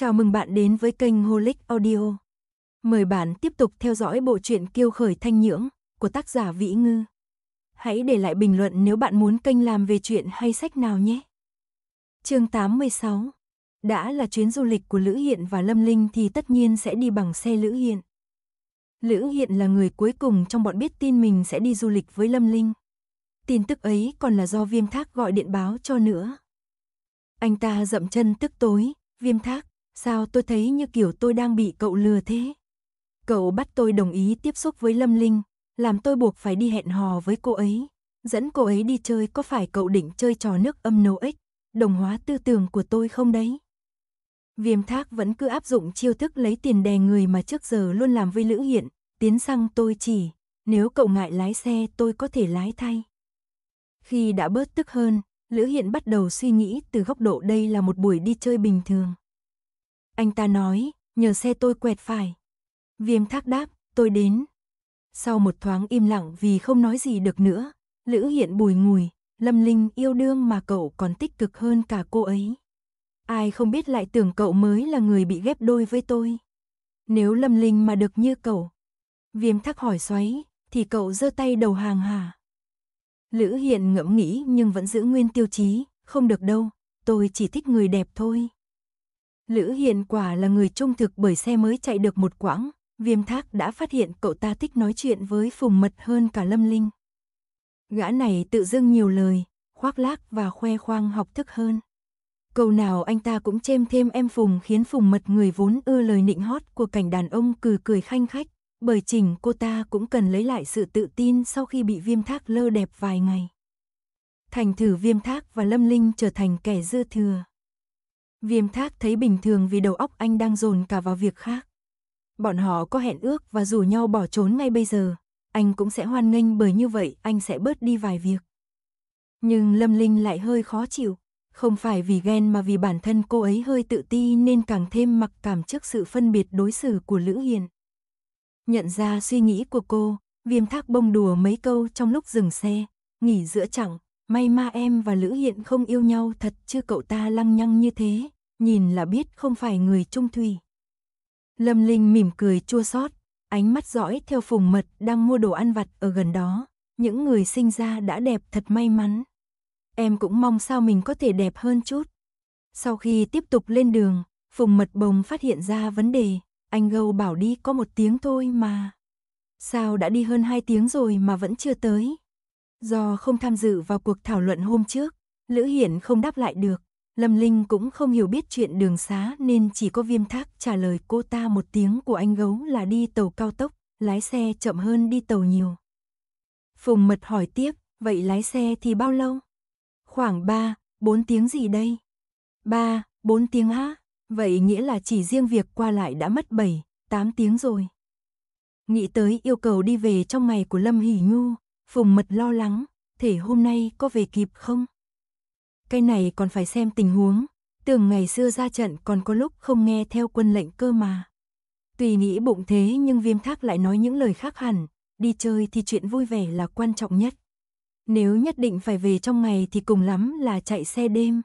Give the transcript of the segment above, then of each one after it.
Chào mừng bạn đến với kênh Holic Audio. Mời bạn tiếp tục theo dõi bộ truyện Kiêu khởi thanh nhưỡng của tác giả Vĩ Ngư. Hãy để lại bình luận nếu bạn muốn kênh làm về chuyện hay sách nào nhé. Chương 86. Đã là chuyến du lịch của Lữ Hiện và Lâm Linh thì tất nhiên sẽ đi bằng xe Lữ Hiện. Lữ Hiện là người cuối cùng trong bọn biết tin mình sẽ đi du lịch với Lâm Linh. Tin tức ấy còn là do Viêm Thác gọi điện báo cho nữa. Anh ta dậm chân tức tối, Viêm Thác, Sao tôi thấy như kiểu tôi đang bị cậu lừa thế? Cậu bắt tôi đồng ý tiếp xúc với Lâm Linh, làm tôi buộc phải đi hẹn hò với cô ấy. Dẫn cô ấy đi chơi có phải cậu định chơi trò nước âm nô ếch, đồng hóa tư tưởng của tôi không đấy? Viêm thác vẫn cứ áp dụng chiêu thức lấy tiền đè người mà trước giờ luôn làm với Lữ Hiện, tiến sang tôi chỉ, nếu cậu ngại lái xe tôi có thể lái thay. Khi đã bớt tức hơn, Lữ Hiện bắt đầu suy nghĩ từ góc độ đây là một buổi đi chơi bình thường. Anh ta nói, nhờ xe tôi quẹt phải. Viêm thác đáp, tôi đến. Sau một thoáng im lặng vì không nói gì được nữa, Lữ Hiện bùi ngùi, Lâm Linh yêu đương mà cậu còn tích cực hơn cả cô ấy. Ai không biết lại tưởng cậu mới là người bị ghép đôi với tôi. Nếu Lâm Linh mà được như cậu, viêm thác hỏi xoáy, thì cậu giơ tay đầu hàng hả? Lữ Hiện ngẫm nghĩ nhưng vẫn giữ nguyên tiêu chí, không được đâu, tôi chỉ thích người đẹp thôi. Lữ Hiền quả là người trung thực bởi xe mới chạy được một quãng, Viêm Thác đã phát hiện cậu ta thích nói chuyện với Phùng Mật hơn cả Lâm Linh. Gã này tự dưng nhiều lời, khoác lác và khoe khoang học thức hơn. Câu nào anh ta cũng chêm thêm em Phùng khiến Phùng Mật người vốn ưa lời nịnh hót của cảnh đàn ông cười cười khanh khách, bởi chỉnh cô ta cũng cần lấy lại sự tự tin sau khi bị Viêm Thác lơ đẹp vài ngày. Thành thử Viêm Thác và Lâm Linh trở thành kẻ dư thừa. Viêm thác thấy bình thường vì đầu óc anh đang dồn cả vào việc khác. Bọn họ có hẹn ước và rủ nhau bỏ trốn ngay bây giờ. Anh cũng sẽ hoan nghênh bởi như vậy anh sẽ bớt đi vài việc. Nhưng Lâm Linh lại hơi khó chịu. Không phải vì ghen mà vì bản thân cô ấy hơi tự ti nên càng thêm mặc cảm trước sự phân biệt đối xử của Lữ Hiền. Nhận ra suy nghĩ của cô, viêm thác bông đùa mấy câu trong lúc dừng xe, nghỉ giữa chặng, May ma em và Lữ Hiện không yêu nhau thật chứ cậu ta lăng nhăng như thế, nhìn là biết không phải người trung thủy. Lâm Linh mỉm cười chua xót, ánh mắt dõi theo Phùng Mật đang mua đồ ăn vặt ở gần đó, những người sinh ra đã đẹp thật may mắn. Em cũng mong sao mình có thể đẹp hơn chút. Sau khi tiếp tục lên đường, Phùng Mật bồng phát hiện ra vấn đề, anh gâu bảo đi có một tiếng thôi mà. Sao đã đi hơn hai tiếng rồi mà vẫn chưa tới? Do không tham dự vào cuộc thảo luận hôm trước, Lữ Hiển không đáp lại được. Lâm Linh cũng không hiểu biết chuyện đường xá nên chỉ có viêm thác trả lời cô ta một tiếng của anh gấu là đi tàu cao tốc, lái xe chậm hơn đi tàu nhiều. Phùng mật hỏi tiếp, vậy lái xe thì bao lâu? Khoảng 3, 4 tiếng gì đây? 3, 4 tiếng á? Vậy nghĩa là chỉ riêng việc qua lại đã mất 7, 8 tiếng rồi. Nghĩ tới yêu cầu đi về trong ngày của Lâm Hỷ Nhu, Phùng mật lo lắng, thể hôm nay có về kịp không? Cái này còn phải xem tình huống, tưởng ngày xưa ra trận còn có lúc không nghe theo quân lệnh cơ mà. Tùy nghĩ bụng thế nhưng viêm thác lại nói những lời khác hẳn, đi chơi thì chuyện vui vẻ là quan trọng nhất. Nếu nhất định phải về trong ngày thì cùng lắm là chạy xe đêm.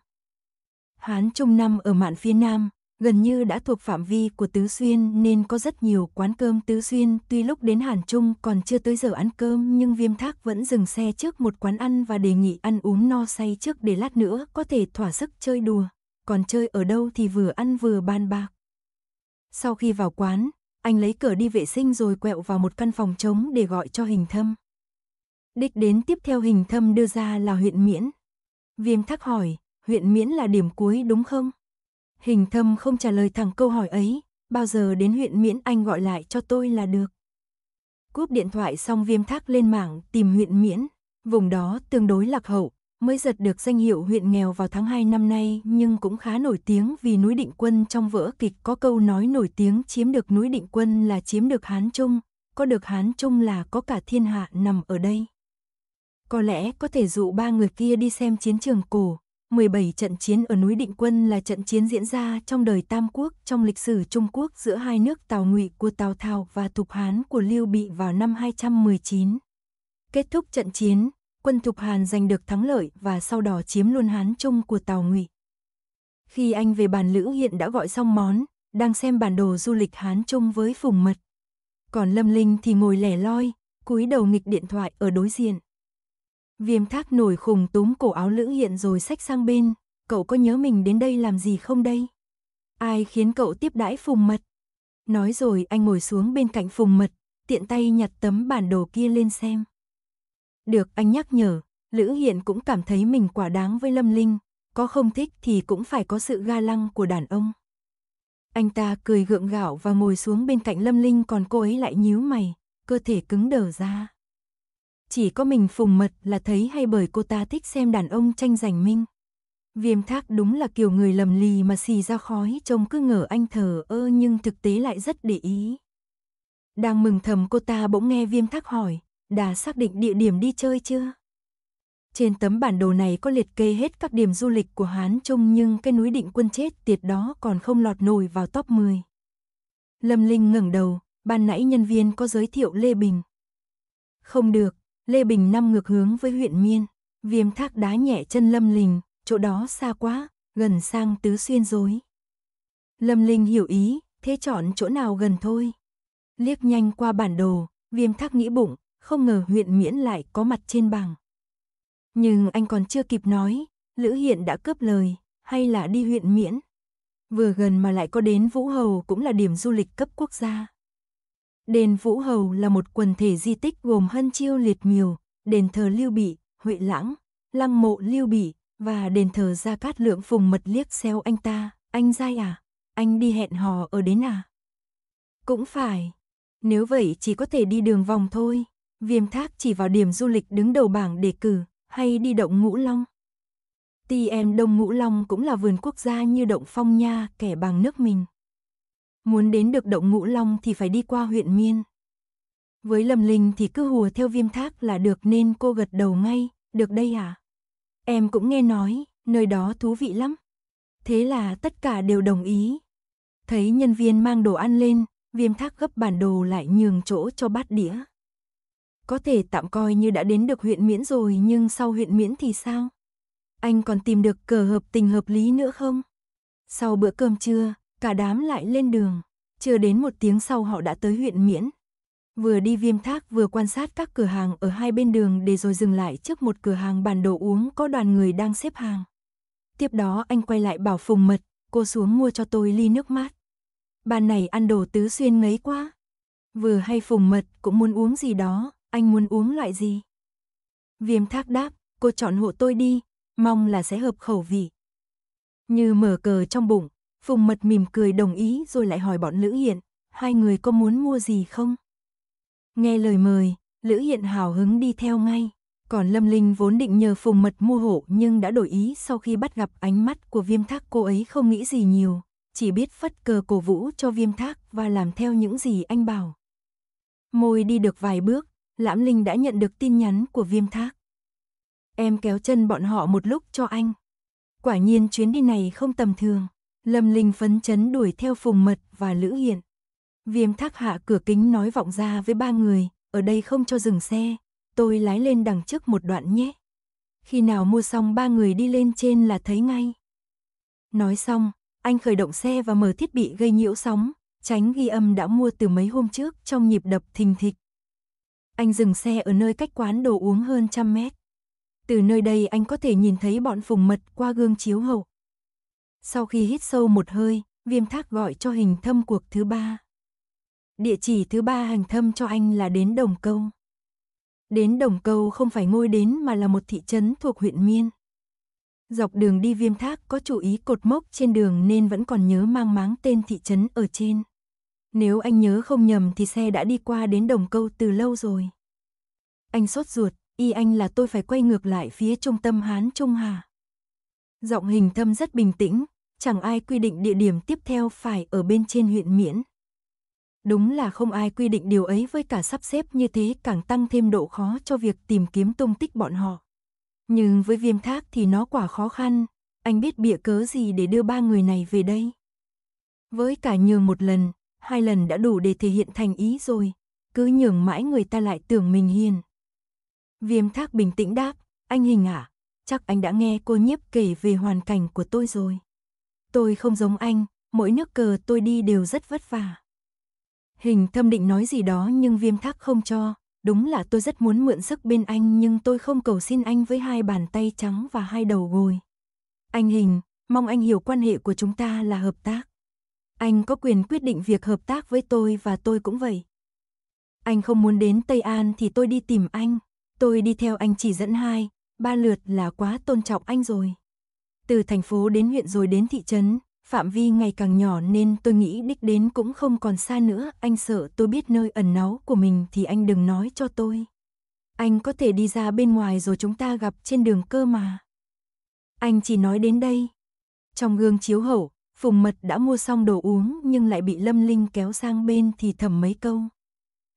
Hán Trung Năm ở mạn phía Nam, gần như đã thuộc phạm vi của Tứ Xuyên nên có rất nhiều quán cơm Tứ Xuyên. Tuy lúc đến Hàn Trung còn chưa tới giờ ăn cơm nhưng Viêm Thác vẫn dừng xe trước một quán ăn và đề nghị ăn uống no say trước để lát nữa có thể thỏa sức chơi đùa. Còn chơi ở đâu thì vừa ăn vừa bàn bạc. Sau khi vào quán, anh lấy cửa đi vệ sinh rồi quẹo vào một căn phòng trống để gọi cho hình thâm. Đích đến tiếp theo hình thâm đưa ra là huyện Miễn. Viêm Thác hỏi, huyện Miễn là điểm cuối đúng không? Hình thâm không trả lời thẳng câu hỏi ấy, bao giờ đến huyện Miễn anh gọi lại cho tôi là được. Cúp điện thoại xong viêm thác lên mạng tìm huyện Miễn, vùng đó tương đối lạc hậu, mới giật được danh hiệu huyện nghèo vào tháng 2 năm nay nhưng cũng khá nổi tiếng vì núi định quân trong vở kịch có câu nói nổi tiếng chiếm được núi định quân là chiếm được Hán Trung, có được Hán Trung là có cả thiên hạ nằm ở đây. Có lẽ có thể dụ ba người kia đi xem chiến trường cổ, 17 trận chiến ở núi Định Quân là trận chiến diễn ra trong đời Tam Quốc trong lịch sử Trung Quốc giữa hai nước Tào Ngụy của Tào Thao và Thục Hán của Lưu Bị vào năm 219. Kết thúc trận chiến, quân Thục Hán giành được thắng lợi và sau đó chiếm luôn Hán Trung của Tào Ngụy. Khi anh về bàn Lữ Hiện đã gọi xong món, đang xem bản đồ du lịch Hán Trung với Phùng Mật. Còn Lâm Linh thì ngồi lẻ loi, cúi đầu nghịch điện thoại ở đối diện. Viêm thác nổi khùng túm cổ áo lữ hiện rồi xách sang bên, cậu có nhớ mình đến đây làm gì không đây? Ai khiến cậu tiếp đãi phùng mật? Nói rồi anh ngồi xuống bên cạnh phùng mật, tiện tay nhặt tấm bản đồ kia lên xem. Được anh nhắc nhở, Lữ Hiện cũng cảm thấy mình quả đáng với Lâm Linh, có không thích thì cũng phải có sự ga lăng của đàn ông. Anh ta cười gượng gạo và ngồi xuống bên cạnh Lâm Linh còn cô ấy lại nhíu mày, cơ thể cứng đờ ra chỉ có mình phùng mật là thấy hay bởi cô ta thích xem đàn ông tranh giành minh. Viêm thác đúng là kiểu người lầm lì mà xì ra khói trông cứ ngờ anh thờ ơ nhưng thực tế lại rất để ý. Đang mừng thầm cô ta bỗng nghe viêm thác hỏi, đã xác định địa điểm đi chơi chưa? Trên tấm bản đồ này có liệt kê hết các điểm du lịch của Hán Trung nhưng cái núi định quân chết tiệt đó còn không lọt nổi vào top 10. Lâm Linh ngẩng đầu, ban nãy nhân viên có giới thiệu Lê Bình. Không được, Lê Bình năm ngược hướng với huyện Miên, viêm thác đá nhẹ chân Lâm Linh, chỗ đó xa quá, gần sang Tứ Xuyên rồi. Lâm Linh hiểu ý, thế chọn chỗ nào gần thôi. Liếc nhanh qua bản đồ, viêm thác nghĩ bụng, không ngờ huyện Miễn lại có mặt trên bảng. Nhưng anh còn chưa kịp nói, Lữ Hiện đã cướp lời, hay là đi huyện Miễn. Vừa gần mà lại có đến Vũ Hầu cũng là điểm du lịch cấp quốc gia. Đền Vũ Hầu là một quần thể di tích gồm Hân Chiêu Liệt Miều, đền thờ Lưu Bị, Huệ Lãng, lăng mộ Lưu Bị và đền thờ Gia Cát Lượng Phùng mật liếc xéo anh ta, anh dai à, anh đi hẹn hò ở đến à? Cũng phải, nếu vậy chỉ có thể đi đường vòng thôi, viêm thác chỉ vào điểm du lịch đứng đầu bảng đề cử, hay đi động Ngũ Long. Ti em Đông Ngũ Long cũng là vườn quốc gia như động Phong Nha, kẻ bằng nước mình. Muốn đến được động ngũ long thì phải đi qua huyện miên. Với lầm Linh thì cứ hùa theo viêm thác là được nên cô gật đầu ngay, được đây à? Em cũng nghe nói, nơi đó thú vị lắm. Thế là tất cả đều đồng ý. Thấy nhân viên mang đồ ăn lên, viêm thác gấp bản đồ lại nhường chỗ cho bát đĩa. Có thể tạm coi như đã đến được huyện miễn rồi nhưng sau huyện miễn thì sao? Anh còn tìm được cờ hợp tình hợp lý nữa không? Sau bữa cơm trưa, Cả đám lại lên đường, chưa đến một tiếng sau họ đã tới huyện Miễn. Vừa đi viêm thác vừa quan sát các cửa hàng ở hai bên đường để rồi dừng lại trước một cửa hàng bàn đồ uống có đoàn người đang xếp hàng. Tiếp đó anh quay lại bảo Phùng Mật, cô xuống mua cho tôi ly nước mát. Bàn này ăn đồ tứ xuyên ngấy quá. Vừa hay Phùng Mật cũng muốn uống gì đó, anh muốn uống loại gì? Viêm thác đáp, cô chọn hộ tôi đi, mong là sẽ hợp khẩu vị. Như mở cờ trong bụng, Phùng Mật mỉm cười đồng ý rồi lại hỏi bọn Lữ Hiện, hai người có muốn mua gì không? Nghe lời mời, Lữ Hiện hào hứng đi theo ngay. Còn Lâm Linh vốn định nhờ Phùng Mật mua hộ nhưng đã đổi ý sau khi bắt gặp ánh mắt của viêm thác cô ấy không nghĩ gì nhiều, chỉ biết phất cờ cổ vũ cho viêm thác và làm theo những gì anh bảo. Môi đi được vài bước, Lãm Linh đã nhận được tin nhắn của viêm thác. Em kéo chân bọn họ một lúc cho anh. Quả nhiên chuyến đi này không tầm thường. Lâm Linh phấn chấn đuổi theo Phùng Mật và Lữ Hiển. Viêm thác hạ cửa kính nói vọng ra với ba người, ở đây không cho dừng xe, tôi lái lên đằng trước một đoạn nhé. Khi nào mua xong ba người đi lên trên là thấy ngay. Nói xong, anh khởi động xe và mở thiết bị gây nhiễu sóng, tránh ghi âm đã mua từ mấy hôm trước trong nhịp đập thình thịch. Anh dừng xe ở nơi cách quán đồ uống hơn trăm mét. Từ nơi đây anh có thể nhìn thấy bọn phùng mật qua gương chiếu hậu. Sau khi hít sâu một hơi, viêm thác gọi cho hình thâm cuộc thứ ba. Địa chỉ thứ ba hành thâm cho anh là đến Đồng Câu. Đến Đồng Câu không phải ngôi đến mà là một thị trấn thuộc huyện Miên. Dọc đường đi viêm thác có chú ý cột mốc trên đường nên vẫn còn nhớ mang máng tên thị trấn ở trên. Nếu anh nhớ không nhầm thì xe đã đi qua đến Đồng Câu từ lâu rồi. Anh sốt ruột, y anh là tôi phải quay ngược lại phía trung tâm Hán Trung Hà. Giọng hình thâm rất bình tĩnh, chẳng ai quy định địa điểm tiếp theo phải ở bên trên huyện miễn. Đúng là không ai quy định điều ấy với cả sắp xếp như thế càng tăng thêm độ khó cho việc tìm kiếm tung tích bọn họ. Nhưng với viêm thác thì nó quả khó khăn, anh biết bịa cớ gì để đưa ba người này về đây. Với cả nhường một lần, hai lần đã đủ để thể hiện thành ý rồi, cứ nhường mãi người ta lại tưởng mình hiền. Viêm thác bình tĩnh đáp, anh hình ạ, à, chắc anh đã nghe cô nhiếp kể về hoàn cảnh của tôi rồi. Tôi không giống anh, mỗi nước cờ tôi đi đều rất vất vả. Hình thâm định nói gì đó nhưng viêm thác không cho. Đúng là tôi rất muốn mượn sức bên anh nhưng tôi không cầu xin anh với hai bàn tay trắng và hai đầu gối. Anh Hình, mong anh hiểu quan hệ của chúng ta là hợp tác. Anh có quyền quyết định việc hợp tác với tôi và tôi cũng vậy. Anh không muốn đến Tây An thì tôi đi tìm anh. Tôi đi theo anh chỉ dẫn hai, ba lượt là quá tôn trọng anh rồi. Từ thành phố đến huyện rồi đến thị trấn, phạm vi ngày càng nhỏ nên tôi nghĩ đích đến cũng không còn xa nữa. Anh sợ tôi biết nơi ẩn náu của mình thì anh đừng nói cho tôi. Anh có thể đi ra bên ngoài rồi chúng ta gặp trên đường cơ mà. Anh chỉ nói đến đây. Trong gương chiếu hậu, Phùng Mật đã mua xong đồ uống nhưng lại bị Lâm Linh kéo sang bên thì thầm mấy câu.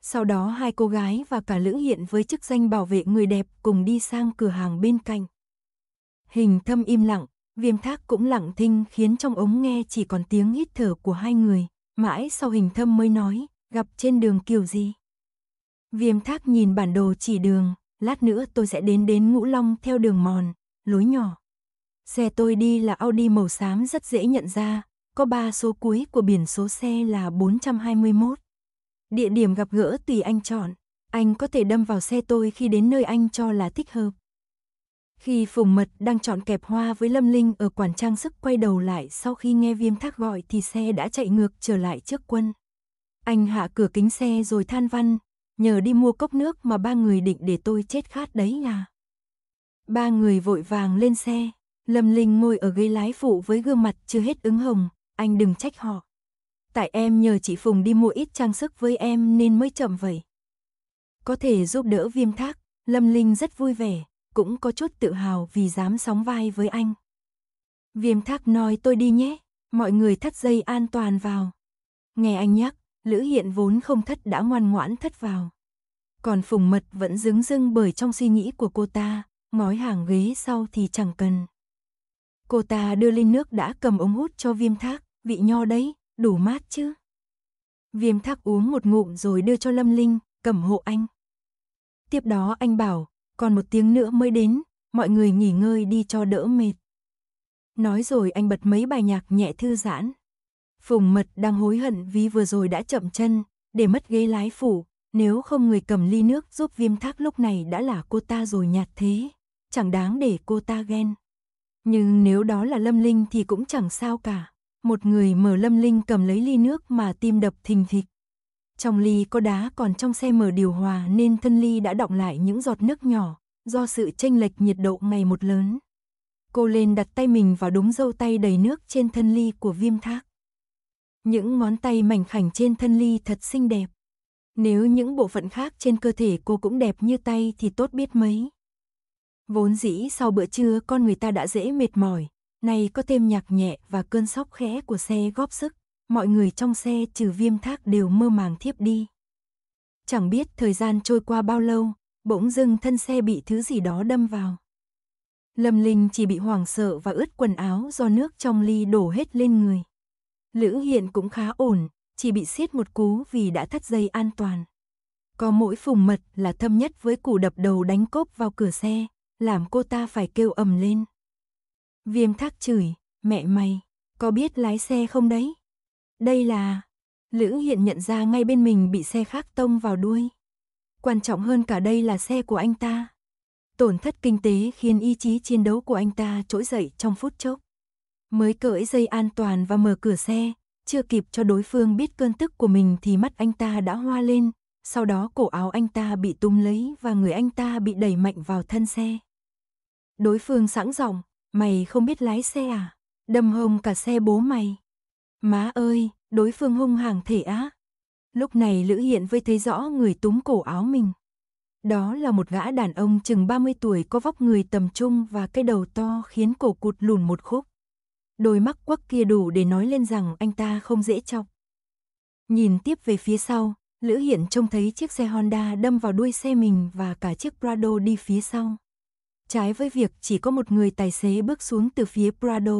Sau đó hai cô gái và cả Lữ Hiện với chức danh bảo vệ người đẹp cùng đi sang cửa hàng bên cạnh. Hình thâm im lặng, Viêm thác cũng lặng thinh khiến trong ống nghe chỉ còn tiếng hít thở của hai người, mãi sau hình thâm mới nói, gặp trên đường kiểu gì. Viêm thác nhìn bản đồ chỉ đường, lát nữa tôi sẽ đến đến ngũ long theo đường mòn, lối nhỏ. Xe tôi đi là Audi màu xám rất dễ nhận ra, có ba số cuối của biển số xe là 421. Địa điểm gặp gỡ tùy anh chọn, anh có thể đâm vào xe tôi khi đến nơi anh cho là thích hợp. Khi Phùng Mật đang chọn kẹp hoa với Lâm Linh ở quản trang sức quay đầu lại sau khi nghe Viêm Thác gọi thì xe đã chạy ngược trở lại trước quân. Anh hạ cửa kính xe rồi than văn, nhờ đi mua cốc nước mà ba người định để tôi chết khát đấy à. Ba người vội vàng lên xe, Lâm Linh ngồi ở ghế lái phụ với gương mặt chưa hết ứng hồng, anh đừng trách họ. Tại em nhờ chị Phùng đi mua ít trang sức với em nên mới chậm vậy. Có thể giúp đỡ viêm thác, Lâm Linh rất vui vẻ, cũng có chút tự hào vì dám sóng vai với anh. Viêm thác nói tôi đi nhé, mọi người thắt dây an toàn vào. Nghe anh nhắc, Lữ Hiện vốn không thất đã ngoan ngoãn thất vào. Còn Phùng Mật vẫn dứng dưng bởi trong suy nghĩ của cô ta, ngói hàng ghế sau thì chẳng cần. Cô ta đưa lên nước đã cầm ống hút cho viêm thác, vị nho đấy, đủ mát chứ. Viêm thác uống một ngụm rồi đưa cho Lâm Linh, cầm hộ anh. Tiếp đó anh bảo, còn một tiếng nữa mới đến, mọi người nghỉ ngơi đi cho đỡ mệt. Nói rồi anh bật mấy bài nhạc nhẹ thư giãn. Phùng mật đang hối hận vì vừa rồi đã chậm chân, để mất ghế lái phủ, nếu không người cầm ly nước giúp viêm thác lúc này đã là cô ta rồi nhạt thế, chẳng đáng để cô ta ghen. Nhưng nếu đó là Lâm Linh thì cũng chẳng sao cả. Một người mở Lâm Linh cầm lấy ly nước mà tim đập thình thịch. Trong ly có đá còn trong xe mở điều hòa nên thân ly đã đọng lại những giọt nước nhỏ, do sự tranh lệch nhiệt độ ngày một lớn. Cô lên đặt tay mình vào đống dâu tay đầy nước trên thân ly của viêm thác. Những ngón tay mảnh khảnh trên thân ly thật xinh đẹp. Nếu những bộ phận khác trên cơ thể cô cũng đẹp như tay thì tốt biết mấy. Vốn dĩ sau bữa trưa con người ta đã dễ mệt mỏi, nay có thêm nhạc nhẹ và cơn sóc khẽ của xe góp sức, mọi người trong xe trừ viêm thác đều mơ màng thiếp đi. Chẳng biết thời gian trôi qua bao lâu, bỗng dưng thân xe bị thứ gì đó đâm vào. Lâm Linh chỉ bị hoảng sợ và ướt quần áo do nước trong ly đổ hết lên người. Lữ Hiện cũng khá ổn, chỉ bị siết một cú vì đã thắt dây an toàn. Có mỗi phùng mật là thâm nhất với củ đập đầu đánh cốp vào cửa xe, làm cô ta phải kêu ầm lên. Viêm thác chửi, mẹ mày, có biết lái xe không đấy? Đây là... Lữ hiện nhận ra ngay bên mình bị xe khác tông vào đuôi. Quan trọng hơn cả đây là xe của anh ta. Tổn thất kinh tế khiến ý chí chiến đấu của anh ta trỗi dậy trong phút chốc. Mới cởi dây an toàn và mở cửa xe, chưa kịp cho đối phương biết cơn tức của mình thì mắt anh ta đã hoa lên, sau đó cổ áo anh ta bị tung lấy và người anh ta bị đẩy mạnh vào thân xe. Đối phương sẵn giọng, mày không biết lái xe à? Đâm hông cả xe bố mày. Má ơi, đối phương hung hàng thể á. Lúc này Lữ Hiện với thấy rõ người túm cổ áo mình. Đó là một gã đàn ông chừng 30 tuổi có vóc người tầm trung và cái đầu to khiến cổ cụt lùn một khúc. Đôi mắt quắc kia đủ để nói lên rằng anh ta không dễ chọc. Nhìn tiếp về phía sau, Lữ Hiện trông thấy chiếc xe Honda đâm vào đuôi xe mình và cả chiếc Prado đi phía sau. Trái với việc chỉ có một người tài xế bước xuống từ phía Prado,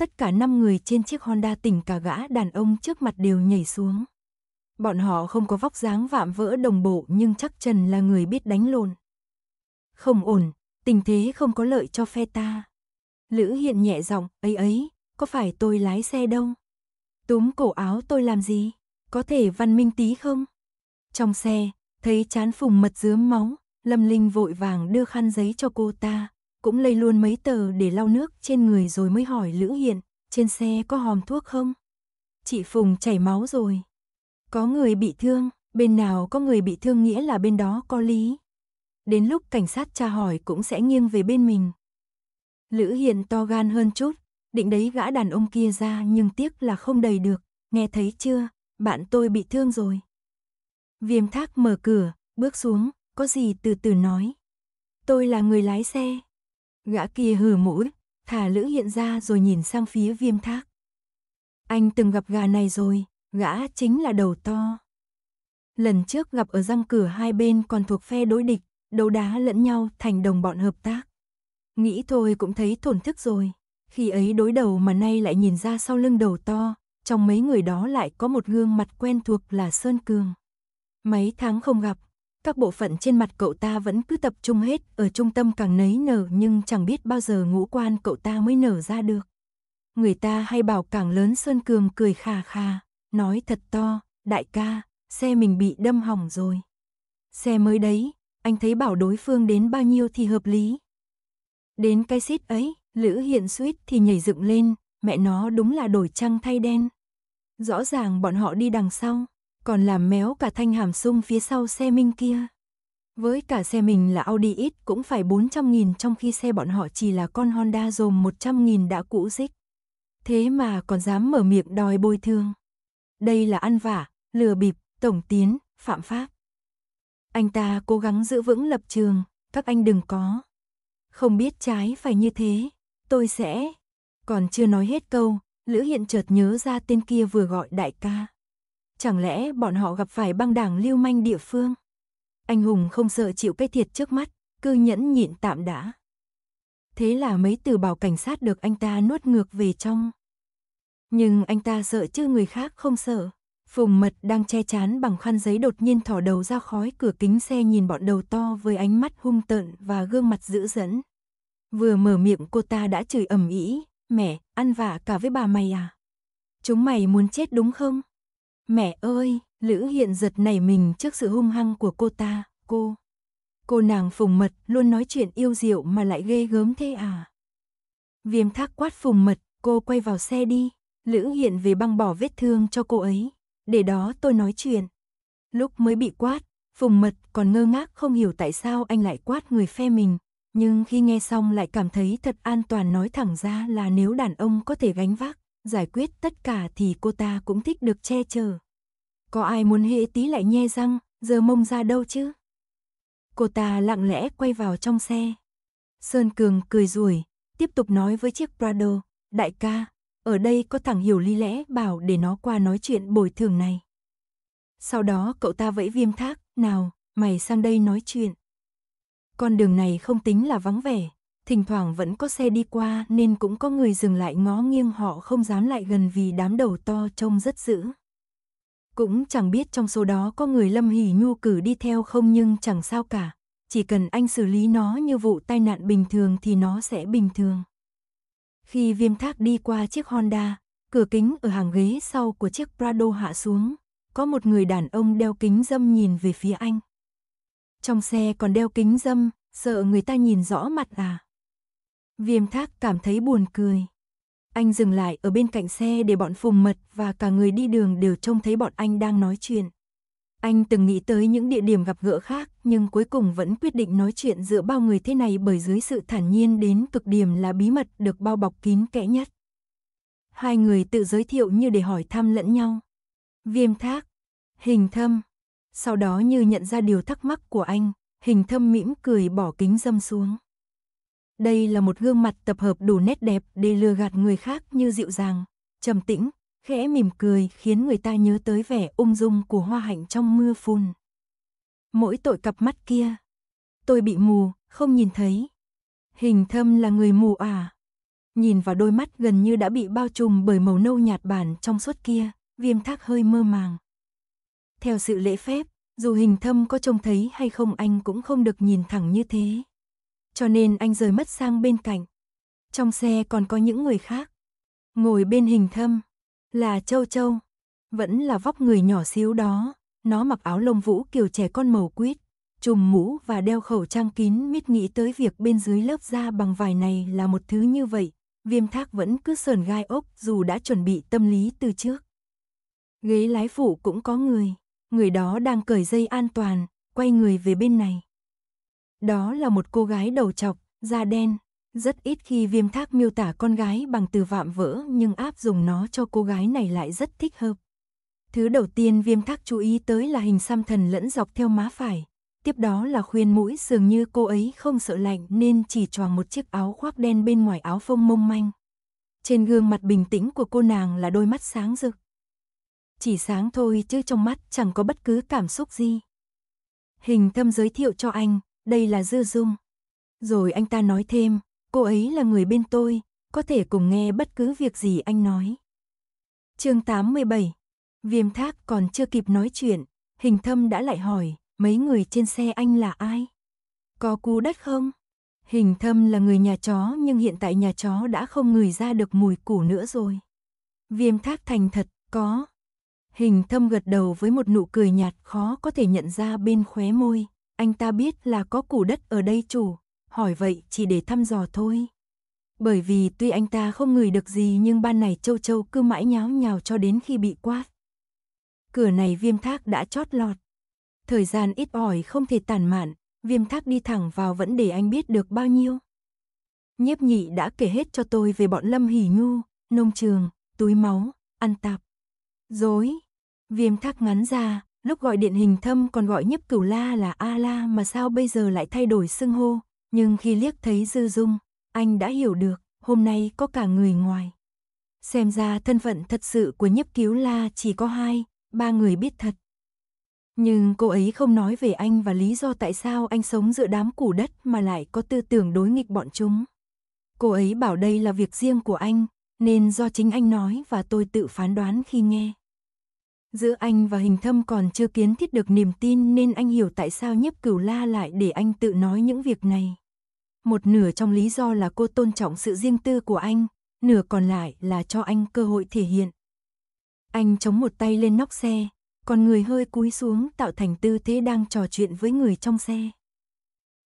Tất cả năm người trên chiếc Honda tỉnh cả gã đàn ông trước mặt đều nhảy xuống. Bọn họ không có vóc dáng vạm vỡ đồng bộ nhưng chắc Trần là người biết đánh lộn. Không ổn, tình thế không có lợi cho phe ta. Lữ hiện nhẹ giọng, ấy ấy, có phải tôi lái xe đâu? Túm cổ áo tôi làm gì? Có thể văn minh tí không? Trong xe, thấy chán phùng mật dướm máu, Lâm Linh vội vàng đưa khăn giấy cho cô ta, cũng lấy luôn mấy tờ để lau nước trên người rồi mới hỏi Lữ Hiện, trên xe có hòm thuốc không? Chị Phùng chảy máu rồi. Có người bị thương, bên nào có người bị thương nghĩa là bên đó có lý. Đến lúc cảnh sát tra hỏi cũng sẽ nghiêng về bên mình. Lữ Hiện to gan hơn chút, định đấy gã đàn ông kia ra nhưng tiếc là không đầy được, nghe thấy chưa, bạn tôi bị thương rồi. Viêm thác mở cửa, bước xuống, có gì từ từ nói. Tôi là người lái xe. Gã kia hừ mũi, thả lữ hiện ra rồi nhìn sang phía viêm thác. Anh từng gặp gà này rồi, gã chính là đầu to. Lần trước gặp ở răng cửa hai bên còn thuộc phe đối địch, đấu đá lẫn nhau thành đồng bọn hợp tác. Nghĩ thôi cũng thấy thổn thức rồi, khi ấy đối đầu mà nay lại nhìn ra sau lưng đầu to, trong mấy người đó lại có một gương mặt quen thuộc là Sơn Cường. Mấy tháng không gặp, các bộ phận trên mặt cậu ta vẫn cứ tập trung hết ở trung tâm càng nấy nở nhưng chẳng biết bao giờ ngũ quan cậu ta mới nở ra được. Người ta hay bảo càng lớn Sơn Cường cười khà khà, nói thật to, đại ca, xe mình bị đâm hỏng rồi. Xe mới đấy, anh thấy bảo đối phương đến bao nhiêu thì hợp lý. Đến cái xít ấy, Lữ Hiện suýt thì nhảy dựng lên, mẹ nó đúng là đổi trăng thay đen. Rõ ràng bọn họ đi đằng sau còn làm méo cả thanh hàm sung phía sau xe Minh kia. Với cả xe mình là Audi ít cũng phải 400.000 trong khi xe bọn họ chỉ là con Honda dồm 100.000 đã cũ dích. Thế mà còn dám mở miệng đòi bồi thương. Đây là ăn vả, lừa bịp, tổng tiến, phạm pháp. Anh ta cố gắng giữ vững lập trường, các anh đừng có. Không biết trái phải như thế, tôi sẽ. Còn chưa nói hết câu, Lữ Hiện chợt nhớ ra tên kia vừa gọi đại ca. Chẳng lẽ bọn họ gặp phải băng đảng lưu manh địa phương? Anh hùng không sợ chịu cái thiệt trước mắt, cứ nhẫn nhịn tạm đã. Thế là mấy từ bảo cảnh sát được anh ta nuốt ngược về trong. Nhưng anh ta sợ chứ người khác không sợ. Phùng mật đang che chán bằng khăn giấy đột nhiên thỏ đầu ra khói cửa kính xe nhìn bọn đầu to với ánh mắt hung tợn và gương mặt dữ dẫn. Vừa mở miệng cô ta đã chửi ầm ĩ, mẹ, ăn vả cả với bà mày à? Chúng mày muốn chết đúng không? Mẹ ơi, Lữ Hiện giật nảy mình trước sự hung hăng của cô ta, cô. Cô nàng phùng mật luôn nói chuyện yêu diệu mà lại ghê gớm thế à. Viêm thác quát phùng mật, cô quay vào xe đi. Lữ Hiện về băng bỏ vết thương cho cô ấy, để đó tôi nói chuyện. Lúc mới bị quát, phùng mật còn ngơ ngác không hiểu tại sao anh lại quát người phe mình. Nhưng khi nghe xong lại cảm thấy thật an toàn nói thẳng ra là nếu đàn ông có thể gánh vác giải quyết tất cả thì cô ta cũng thích được che chở. Có ai muốn hệ tí lại nhe răng, giờ mông ra đâu chứ? Cô ta lặng lẽ quay vào trong xe. Sơn Cường cười rủi, tiếp tục nói với chiếc Prado, đại ca, ở đây có thằng hiểu lý lẽ bảo để nó qua nói chuyện bồi thường này. Sau đó cậu ta vẫy viêm thác, nào, mày sang đây nói chuyện. Con đường này không tính là vắng vẻ, thỉnh thoảng vẫn có xe đi qua nên cũng có người dừng lại ngó nghiêng họ không dám lại gần vì đám đầu to trông rất dữ. Cũng chẳng biết trong số đó có người Lâm hỉ Nhu cử đi theo không nhưng chẳng sao cả, chỉ cần anh xử lý nó như vụ tai nạn bình thường thì nó sẽ bình thường. Khi viêm thác đi qua chiếc Honda, cửa kính ở hàng ghế sau của chiếc Prado hạ xuống, có một người đàn ông đeo kính dâm nhìn về phía anh. Trong xe còn đeo kính dâm, sợ người ta nhìn rõ mặt à? Viêm thác cảm thấy buồn cười. Anh dừng lại ở bên cạnh xe để bọn phùng mật và cả người đi đường đều trông thấy bọn anh đang nói chuyện. Anh từng nghĩ tới những địa điểm gặp gỡ khác nhưng cuối cùng vẫn quyết định nói chuyện giữa bao người thế này bởi dưới sự thản nhiên đến cực điểm là bí mật được bao bọc kín kẽ nhất. Hai người tự giới thiệu như để hỏi thăm lẫn nhau. Viêm thác, hình thâm. Sau đó như nhận ra điều thắc mắc của anh, hình thâm mỉm cười bỏ kính dâm xuống. Đây là một gương mặt tập hợp đủ nét đẹp để lừa gạt người khác như dịu dàng, trầm tĩnh, khẽ mỉm cười khiến người ta nhớ tới vẻ ung dung của hoa hạnh trong mưa phun. Mỗi tội cặp mắt kia. Tôi bị mù, không nhìn thấy. Hình thâm là người mù à? Nhìn vào đôi mắt gần như đã bị bao trùm bởi màu nâu nhạt bản trong suốt kia, viêm thác hơi mơ màng. Theo sự lễ phép, dù hình thâm có trông thấy hay không anh cũng không được nhìn thẳng như thế cho nên anh rời mất sang bên cạnh. Trong xe còn có những người khác. Ngồi bên hình thâm, là Châu Châu, vẫn là vóc người nhỏ xíu đó, nó mặc áo lông vũ kiểu trẻ con màu quýt, trùm mũ và đeo khẩu trang kín mít nghĩ tới việc bên dưới lớp da bằng vải này là một thứ như vậy, viêm thác vẫn cứ sờn gai ốc dù đã chuẩn bị tâm lý từ trước. Ghế lái phụ cũng có người, người đó đang cởi dây an toàn, quay người về bên này. Đó là một cô gái đầu chọc, da đen. Rất ít khi viêm thác miêu tả con gái bằng từ vạm vỡ nhưng áp dụng nó cho cô gái này lại rất thích hợp. Thứ đầu tiên viêm thác chú ý tới là hình xăm thần lẫn dọc theo má phải. Tiếp đó là khuyên mũi dường như cô ấy không sợ lạnh nên chỉ choàng một chiếc áo khoác đen bên ngoài áo phông mông manh. Trên gương mặt bình tĩnh của cô nàng là đôi mắt sáng rực. Chỉ sáng thôi chứ trong mắt chẳng có bất cứ cảm xúc gì. Hình thâm giới thiệu cho anh, đây là Dư Dung. Rồi anh ta nói thêm, cô ấy là người bên tôi, có thể cùng nghe bất cứ việc gì anh nói. chương 87 Viêm thác còn chưa kịp nói chuyện, hình thâm đã lại hỏi, mấy người trên xe anh là ai? Có cú đất không? Hình thâm là người nhà chó nhưng hiện tại nhà chó đã không ngửi ra được mùi củ nữa rồi. Viêm thác thành thật, có. Hình thâm gật đầu với một nụ cười nhạt khó có thể nhận ra bên khóe môi, anh ta biết là có củ đất ở đây chủ, hỏi vậy chỉ để thăm dò thôi. Bởi vì tuy anh ta không ngửi được gì nhưng ban này châu châu cứ mãi nháo nhào cho đến khi bị quát. Cửa này viêm thác đã chót lọt. Thời gian ít ỏi không thể tàn mạn, viêm thác đi thẳng vào vẫn để anh biết được bao nhiêu. Nhiếp nhị đã kể hết cho tôi về bọn Lâm hỉ Nhu, nông trường, túi máu, ăn tạp. Dối, viêm thác ngắn ra, Lúc gọi điện hình thâm còn gọi nhấp cửu la là A-la mà sao bây giờ lại thay đổi xưng hô, nhưng khi liếc thấy Dư Dung, anh đã hiểu được, hôm nay có cả người ngoài. Xem ra thân phận thật sự của nhấp cứu la chỉ có hai, ba người biết thật. Nhưng cô ấy không nói về anh và lý do tại sao anh sống giữa đám củ đất mà lại có tư tưởng đối nghịch bọn chúng. Cô ấy bảo đây là việc riêng của anh, nên do chính anh nói và tôi tự phán đoán khi nghe. Giữa anh và hình thâm còn chưa kiến thiết được niềm tin nên anh hiểu tại sao nhiếp cửu la lại để anh tự nói những việc này. Một nửa trong lý do là cô tôn trọng sự riêng tư của anh, nửa còn lại là cho anh cơ hội thể hiện. Anh chống một tay lên nóc xe, còn người hơi cúi xuống tạo thành tư thế đang trò chuyện với người trong xe.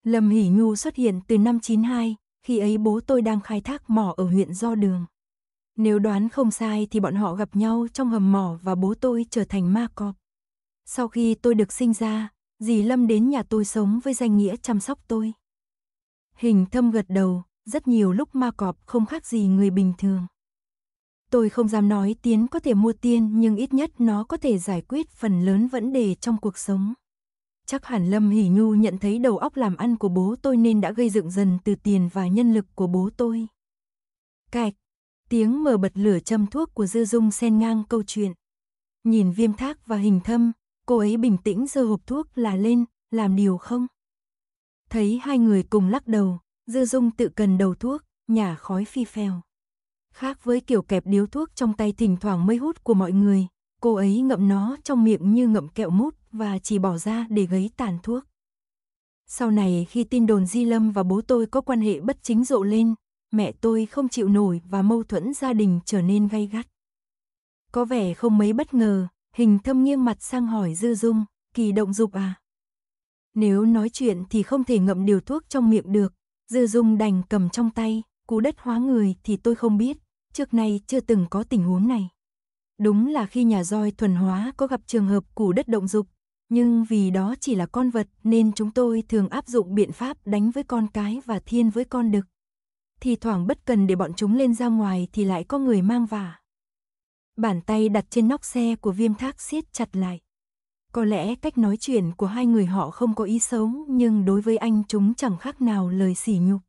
Lâm Hỷ Nhu xuất hiện từ năm 92, khi ấy bố tôi đang khai thác mỏ ở huyện Do Đường. Nếu đoán không sai thì bọn họ gặp nhau trong hầm mỏ và bố tôi trở thành ma cọp. Sau khi tôi được sinh ra, dì Lâm đến nhà tôi sống với danh nghĩa chăm sóc tôi. Hình thâm gật đầu, rất nhiều lúc ma cọp không khác gì người bình thường. Tôi không dám nói tiến có thể mua tiên nhưng ít nhất nó có thể giải quyết phần lớn vấn đề trong cuộc sống. Chắc hẳn Lâm Hỷ Nhu nhận thấy đầu óc làm ăn của bố tôi nên đã gây dựng dần từ tiền và nhân lực của bố tôi. Cạch, Tiếng mở bật lửa châm thuốc của Dư Dung xen ngang câu chuyện. Nhìn viêm thác và hình thâm, cô ấy bình tĩnh giơ hộp thuốc là lên, làm điều không? Thấy hai người cùng lắc đầu, Dư Dung tự cần đầu thuốc, nhả khói phi phèo. Khác với kiểu kẹp điếu thuốc trong tay thỉnh thoảng mới hút của mọi người, cô ấy ngậm nó trong miệng như ngậm kẹo mút và chỉ bỏ ra để gấy tàn thuốc. Sau này khi tin đồn Di Lâm và bố tôi có quan hệ bất chính rộ lên, mẹ tôi không chịu nổi và mâu thuẫn gia đình trở nên gay gắt. Có vẻ không mấy bất ngờ, hình thâm nghiêng mặt sang hỏi Dư Dung, kỳ động dục à? Nếu nói chuyện thì không thể ngậm điều thuốc trong miệng được, Dư Dung đành cầm trong tay, cú đất hóa người thì tôi không biết, trước nay chưa từng có tình huống này. Đúng là khi nhà roi thuần hóa có gặp trường hợp củ đất động dục, nhưng vì đó chỉ là con vật nên chúng tôi thường áp dụng biện pháp đánh với con cái và thiên với con đực thì thoảng bất cần để bọn chúng lên ra ngoài thì lại có người mang vả. Bàn tay đặt trên nóc xe của viêm thác siết chặt lại. Có lẽ cách nói chuyện của hai người họ không có ý xấu nhưng đối với anh chúng chẳng khác nào lời sỉ nhục.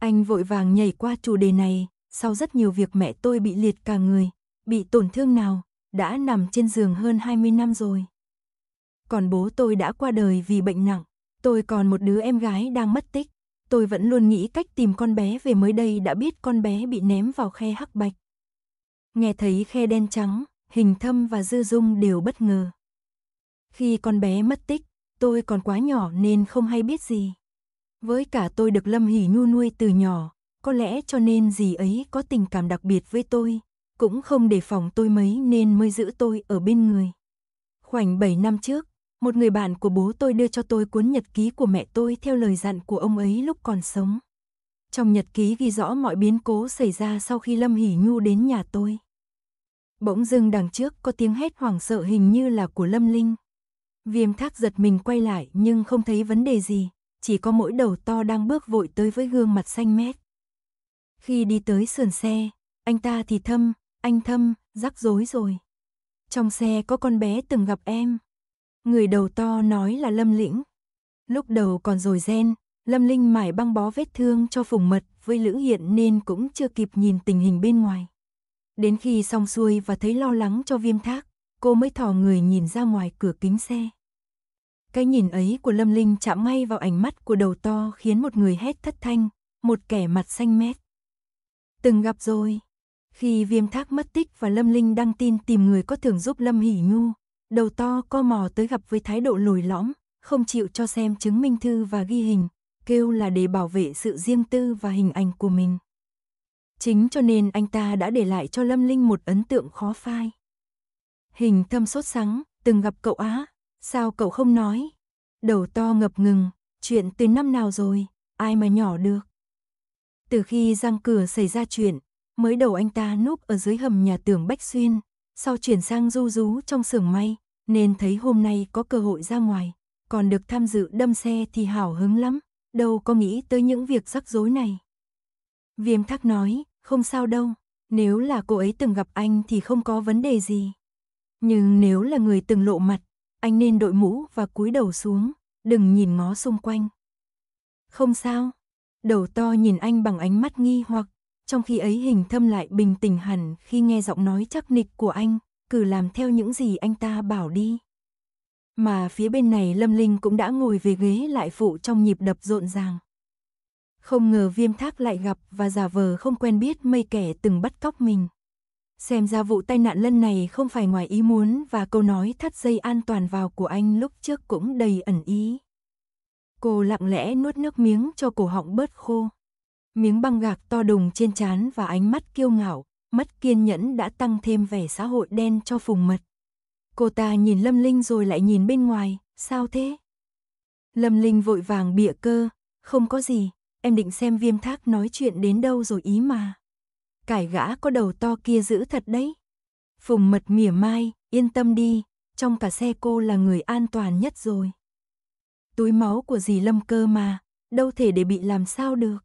Anh vội vàng nhảy qua chủ đề này, sau rất nhiều việc mẹ tôi bị liệt cả người, bị tổn thương nào, đã nằm trên giường hơn 20 năm rồi. Còn bố tôi đã qua đời vì bệnh nặng, tôi còn một đứa em gái đang mất tích. Tôi vẫn luôn nghĩ cách tìm con bé về mới đây đã biết con bé bị ném vào khe hắc bạch. Nghe thấy khe đen trắng, hình thâm và dư dung đều bất ngờ. Khi con bé mất tích, tôi còn quá nhỏ nên không hay biết gì. Với cả tôi được Lâm Hỷ Nhu nuôi từ nhỏ, có lẽ cho nên gì ấy có tình cảm đặc biệt với tôi, cũng không đề phòng tôi mấy nên mới giữ tôi ở bên người. Khoảnh 7 năm trước, một người bạn của bố tôi đưa cho tôi cuốn nhật ký của mẹ tôi theo lời dặn của ông ấy lúc còn sống. Trong nhật ký ghi rõ mọi biến cố xảy ra sau khi Lâm Hỷ Nhu đến nhà tôi. Bỗng dưng đằng trước có tiếng hét hoảng sợ hình như là của Lâm Linh. Viêm thác giật mình quay lại nhưng không thấy vấn đề gì, chỉ có mỗi đầu to đang bước vội tới với gương mặt xanh mét. Khi đi tới sườn xe, anh ta thì thâm, anh thâm, rắc rối rồi. Trong xe có con bé từng gặp em, Người đầu to nói là Lâm Lĩnh. Lúc đầu còn rồi gen, Lâm Linh mải băng bó vết thương cho Phùng Mật với Lữ Hiện nên cũng chưa kịp nhìn tình hình bên ngoài. Đến khi xong xuôi và thấy lo lắng cho viêm thác, cô mới thò người nhìn ra ngoài cửa kính xe. Cái nhìn ấy của Lâm Linh chạm ngay vào ánh mắt của đầu to khiến một người hét thất thanh, một kẻ mặt xanh mét. Từng gặp rồi, khi viêm thác mất tích và Lâm Linh đăng tin tìm người có thường giúp Lâm Hỷ Nhu, đầu to co mò tới gặp với thái độ lồi lõm, không chịu cho xem chứng minh thư và ghi hình, kêu là để bảo vệ sự riêng tư và hình ảnh của mình. Chính cho nên anh ta đã để lại cho Lâm Linh một ấn tượng khó phai. Hình thâm sốt sắng, từng gặp cậu á, sao cậu không nói? Đầu to ngập ngừng, chuyện từ năm nào rồi, ai mà nhỏ được. Từ khi răng cửa xảy ra chuyện, mới đầu anh ta núp ở dưới hầm nhà tường Bách Xuyên, sau chuyển sang du rú trong xưởng may, nên thấy hôm nay có cơ hội ra ngoài, còn được tham dự đâm xe thì hào hứng lắm, đâu có nghĩ tới những việc rắc rối này. Viêm thắc nói, không sao đâu, nếu là cô ấy từng gặp anh thì không có vấn đề gì. Nhưng nếu là người từng lộ mặt, anh nên đội mũ và cúi đầu xuống, đừng nhìn ngó xung quanh. Không sao, đầu to nhìn anh bằng ánh mắt nghi hoặc, trong khi ấy hình thâm lại bình tĩnh hẳn khi nghe giọng nói chắc nịch của anh, cứ làm theo những gì anh ta bảo đi. Mà phía bên này Lâm Linh cũng đã ngồi về ghế lại phụ trong nhịp đập rộn ràng. Không ngờ viêm thác lại gặp và giả vờ không quen biết mây kẻ từng bắt cóc mình. Xem ra vụ tai nạn lần này không phải ngoài ý muốn và câu nói thắt dây an toàn vào của anh lúc trước cũng đầy ẩn ý. Cô lặng lẽ nuốt nước miếng cho cổ họng bớt khô. Miếng băng gạc to đùng trên trán và ánh mắt kiêu ngạo, mất kiên nhẫn đã tăng thêm vẻ xã hội đen cho Phùng Mật. Cô ta nhìn Lâm Linh rồi lại nhìn bên ngoài, sao thế? Lâm Linh vội vàng bịa cơ, không có gì, em định xem viêm thác nói chuyện đến đâu rồi ý mà. Cải gã có đầu to kia giữ thật đấy. Phùng mật mỉa mai, yên tâm đi, trong cả xe cô là người an toàn nhất rồi. Túi máu của dì Lâm cơ mà, đâu thể để bị làm sao được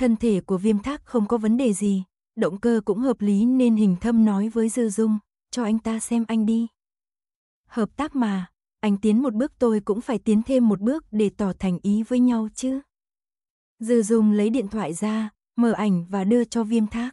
thân thể của viêm thác không có vấn đề gì, động cơ cũng hợp lý nên hình thâm nói với Dư Dung, cho anh ta xem anh đi. Hợp tác mà, anh tiến một bước tôi cũng phải tiến thêm một bước để tỏ thành ý với nhau chứ. Dư Dung lấy điện thoại ra, mở ảnh và đưa cho viêm thác.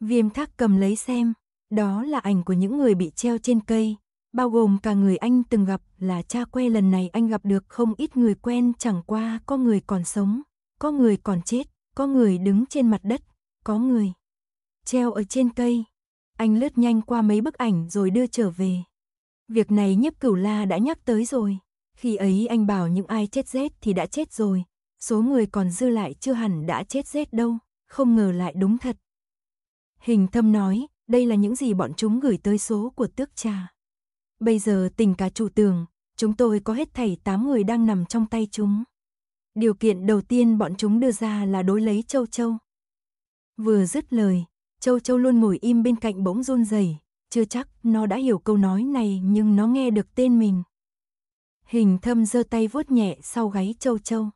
Viêm thác cầm lấy xem, đó là ảnh của những người bị treo trên cây, bao gồm cả người anh từng gặp là cha que lần này anh gặp được không ít người quen chẳng qua có người còn sống, có người còn chết. Có người đứng trên mặt đất, có người treo ở trên cây. Anh lướt nhanh qua mấy bức ảnh rồi đưa trở về. Việc này nhiếp cửu la đã nhắc tới rồi. Khi ấy anh bảo những ai chết rét thì đã chết rồi. Số người còn dư lại chưa hẳn đã chết rét đâu. Không ngờ lại đúng thật. Hình thâm nói, đây là những gì bọn chúng gửi tới số của tước trà. Bây giờ tình cả trụ tường, chúng tôi có hết thảy 8 người đang nằm trong tay chúng. Điều kiện đầu tiên bọn chúng đưa ra là đối lấy Châu Châu. Vừa dứt lời, Châu Châu luôn ngồi im bên cạnh bỗng run rẩy, chưa chắc nó đã hiểu câu nói này nhưng nó nghe được tên mình. Hình thâm giơ tay vuốt nhẹ sau gáy Châu Châu.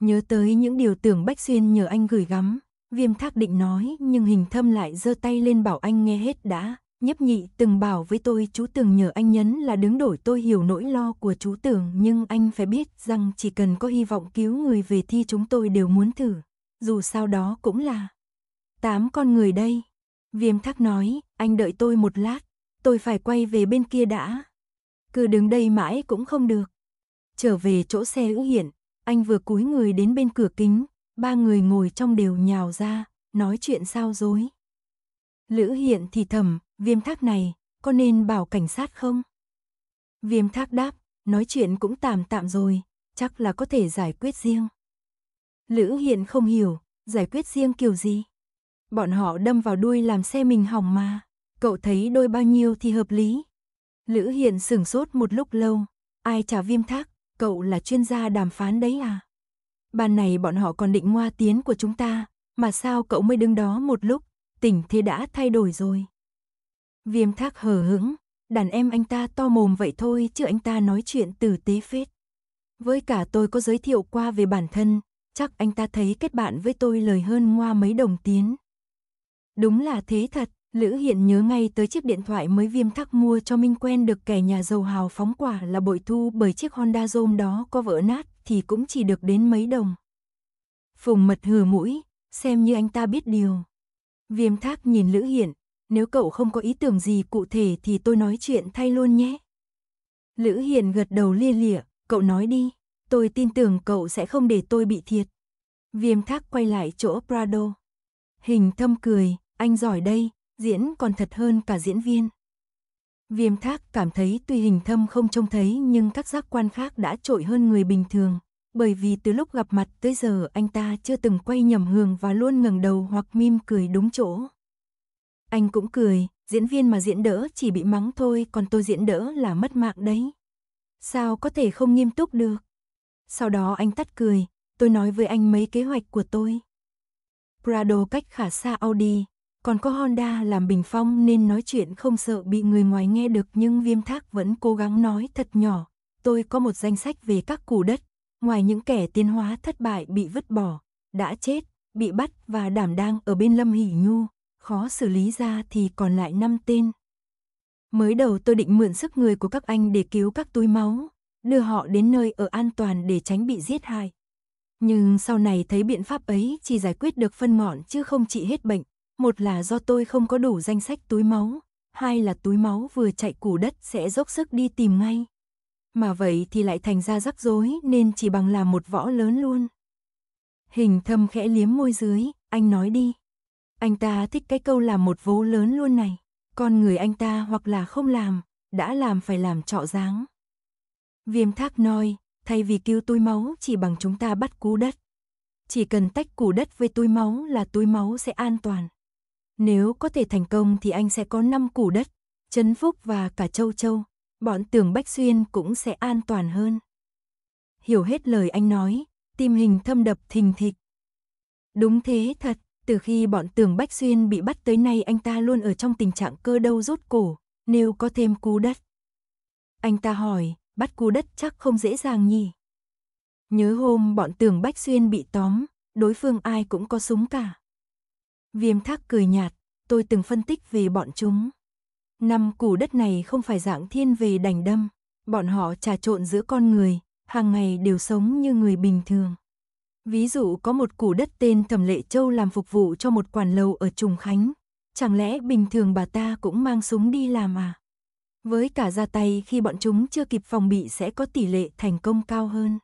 Nhớ tới những điều tưởng Bách Xuyên nhờ anh gửi gắm, viêm thác định nói nhưng hình thâm lại giơ tay lên bảo anh nghe hết đã, Nhấp nhị từng bảo với tôi chú Tường nhờ anh nhấn là đứng đổi tôi hiểu nỗi lo của chú Tường nhưng anh phải biết rằng chỉ cần có hy vọng cứu người về thi chúng tôi đều muốn thử. Dù sao đó cũng là tám con người đây. Viêm thắc nói, anh đợi tôi một lát, tôi phải quay về bên kia đã. Cứ đứng đây mãi cũng không được. Trở về chỗ xe hữu hiện, anh vừa cúi người đến bên cửa kính, ba người ngồi trong đều nhào ra, nói chuyện sao dối. Lữ hiện thì thầm, Viêm thác này, có nên bảo cảnh sát không? Viêm thác đáp, nói chuyện cũng tạm tạm rồi, chắc là có thể giải quyết riêng. Lữ Hiện không hiểu, giải quyết riêng kiểu gì? Bọn họ đâm vào đuôi làm xe mình hỏng mà, cậu thấy đôi bao nhiêu thì hợp lý. Lữ Hiện sửng sốt một lúc lâu, ai trả viêm thác, cậu là chuyên gia đàm phán đấy à? Ban này bọn họ còn định ngoa tiến của chúng ta, mà sao cậu mới đứng đó một lúc, tình thế đã thay đổi rồi. Viêm thác hờ hững, đàn em anh ta to mồm vậy thôi chứ anh ta nói chuyện tử tế phết. Với cả tôi có giới thiệu qua về bản thân, chắc anh ta thấy kết bạn với tôi lời hơn ngoa mấy đồng tiến. Đúng là thế thật, Lữ Hiện nhớ ngay tới chiếc điện thoại mới viêm Thác mua cho Minh quen được kẻ nhà giàu hào phóng quả là bội thu bởi chiếc Honda Zoom đó có vỡ nát thì cũng chỉ được đến mấy đồng. Phùng mật hừ mũi, xem như anh ta biết điều. Viêm thác nhìn Lữ Hiện, nếu cậu không có ý tưởng gì cụ thể thì tôi nói chuyện thay luôn nhé. Lữ Hiền gật đầu lia lịa, cậu nói đi, tôi tin tưởng cậu sẽ không để tôi bị thiệt. Viêm thác quay lại chỗ Prado. Hình thâm cười, anh giỏi đây, diễn còn thật hơn cả diễn viên. Viêm thác cảm thấy tuy hình thâm không trông thấy nhưng các giác quan khác đã trội hơn người bình thường. Bởi vì từ lúc gặp mặt tới giờ anh ta chưa từng quay nhầm hường và luôn ngẩng đầu hoặc mim cười đúng chỗ. Anh cũng cười, diễn viên mà diễn đỡ chỉ bị mắng thôi còn tôi diễn đỡ là mất mạng đấy. Sao có thể không nghiêm túc được? Sau đó anh tắt cười, tôi nói với anh mấy kế hoạch của tôi. Prado cách khả xa Audi, còn có Honda làm bình phong nên nói chuyện không sợ bị người ngoài nghe được nhưng Viêm Thác vẫn cố gắng nói thật nhỏ. Tôi có một danh sách về các củ đất, ngoài những kẻ tiến hóa thất bại bị vứt bỏ, đã chết, bị bắt và đảm đang ở bên Lâm Hỷ Nhu, khó xử lý ra thì còn lại 5 tên. Mới đầu tôi định mượn sức người của các anh để cứu các túi máu, đưa họ đến nơi ở an toàn để tránh bị giết hại. Nhưng sau này thấy biện pháp ấy chỉ giải quyết được phân mọn chứ không trị hết bệnh. Một là do tôi không có đủ danh sách túi máu, hai là túi máu vừa chạy củ đất sẽ dốc sức đi tìm ngay. Mà vậy thì lại thành ra rắc rối nên chỉ bằng làm một võ lớn luôn. Hình thâm khẽ liếm môi dưới, anh nói đi. Anh ta thích cái câu làm một vố lớn luôn này. Con người anh ta hoặc là không làm, đã làm phải làm trọ dáng. Viêm thác nói, thay vì cứu túi máu chỉ bằng chúng ta bắt cú đất. Chỉ cần tách củ đất với túi máu là túi máu sẽ an toàn. Nếu có thể thành công thì anh sẽ có năm củ đất, Trấn Phúc và cả Châu Châu, bọn tường Bách Xuyên cũng sẽ an toàn hơn. Hiểu hết lời anh nói, tim hình thâm đập thình thịch. Đúng thế thật, từ khi bọn tường Bách Xuyên bị bắt tới nay anh ta luôn ở trong tình trạng cơ đau rút cổ, nếu có thêm cú đất. Anh ta hỏi, bắt cú đất chắc không dễ dàng nhỉ? Nhớ hôm bọn tường Bách Xuyên bị tóm, đối phương ai cũng có súng cả. Viêm thác cười nhạt, tôi từng phân tích về bọn chúng. Năm cú đất này không phải dạng thiên về đành đâm, bọn họ trà trộn giữa con người, hàng ngày đều sống như người bình thường. Ví dụ có một củ đất tên Thẩm Lệ Châu làm phục vụ cho một quản lầu ở Trùng Khánh. Chẳng lẽ bình thường bà ta cũng mang súng đi làm à? Với cả ra tay khi bọn chúng chưa kịp phòng bị sẽ có tỷ lệ thành công cao hơn.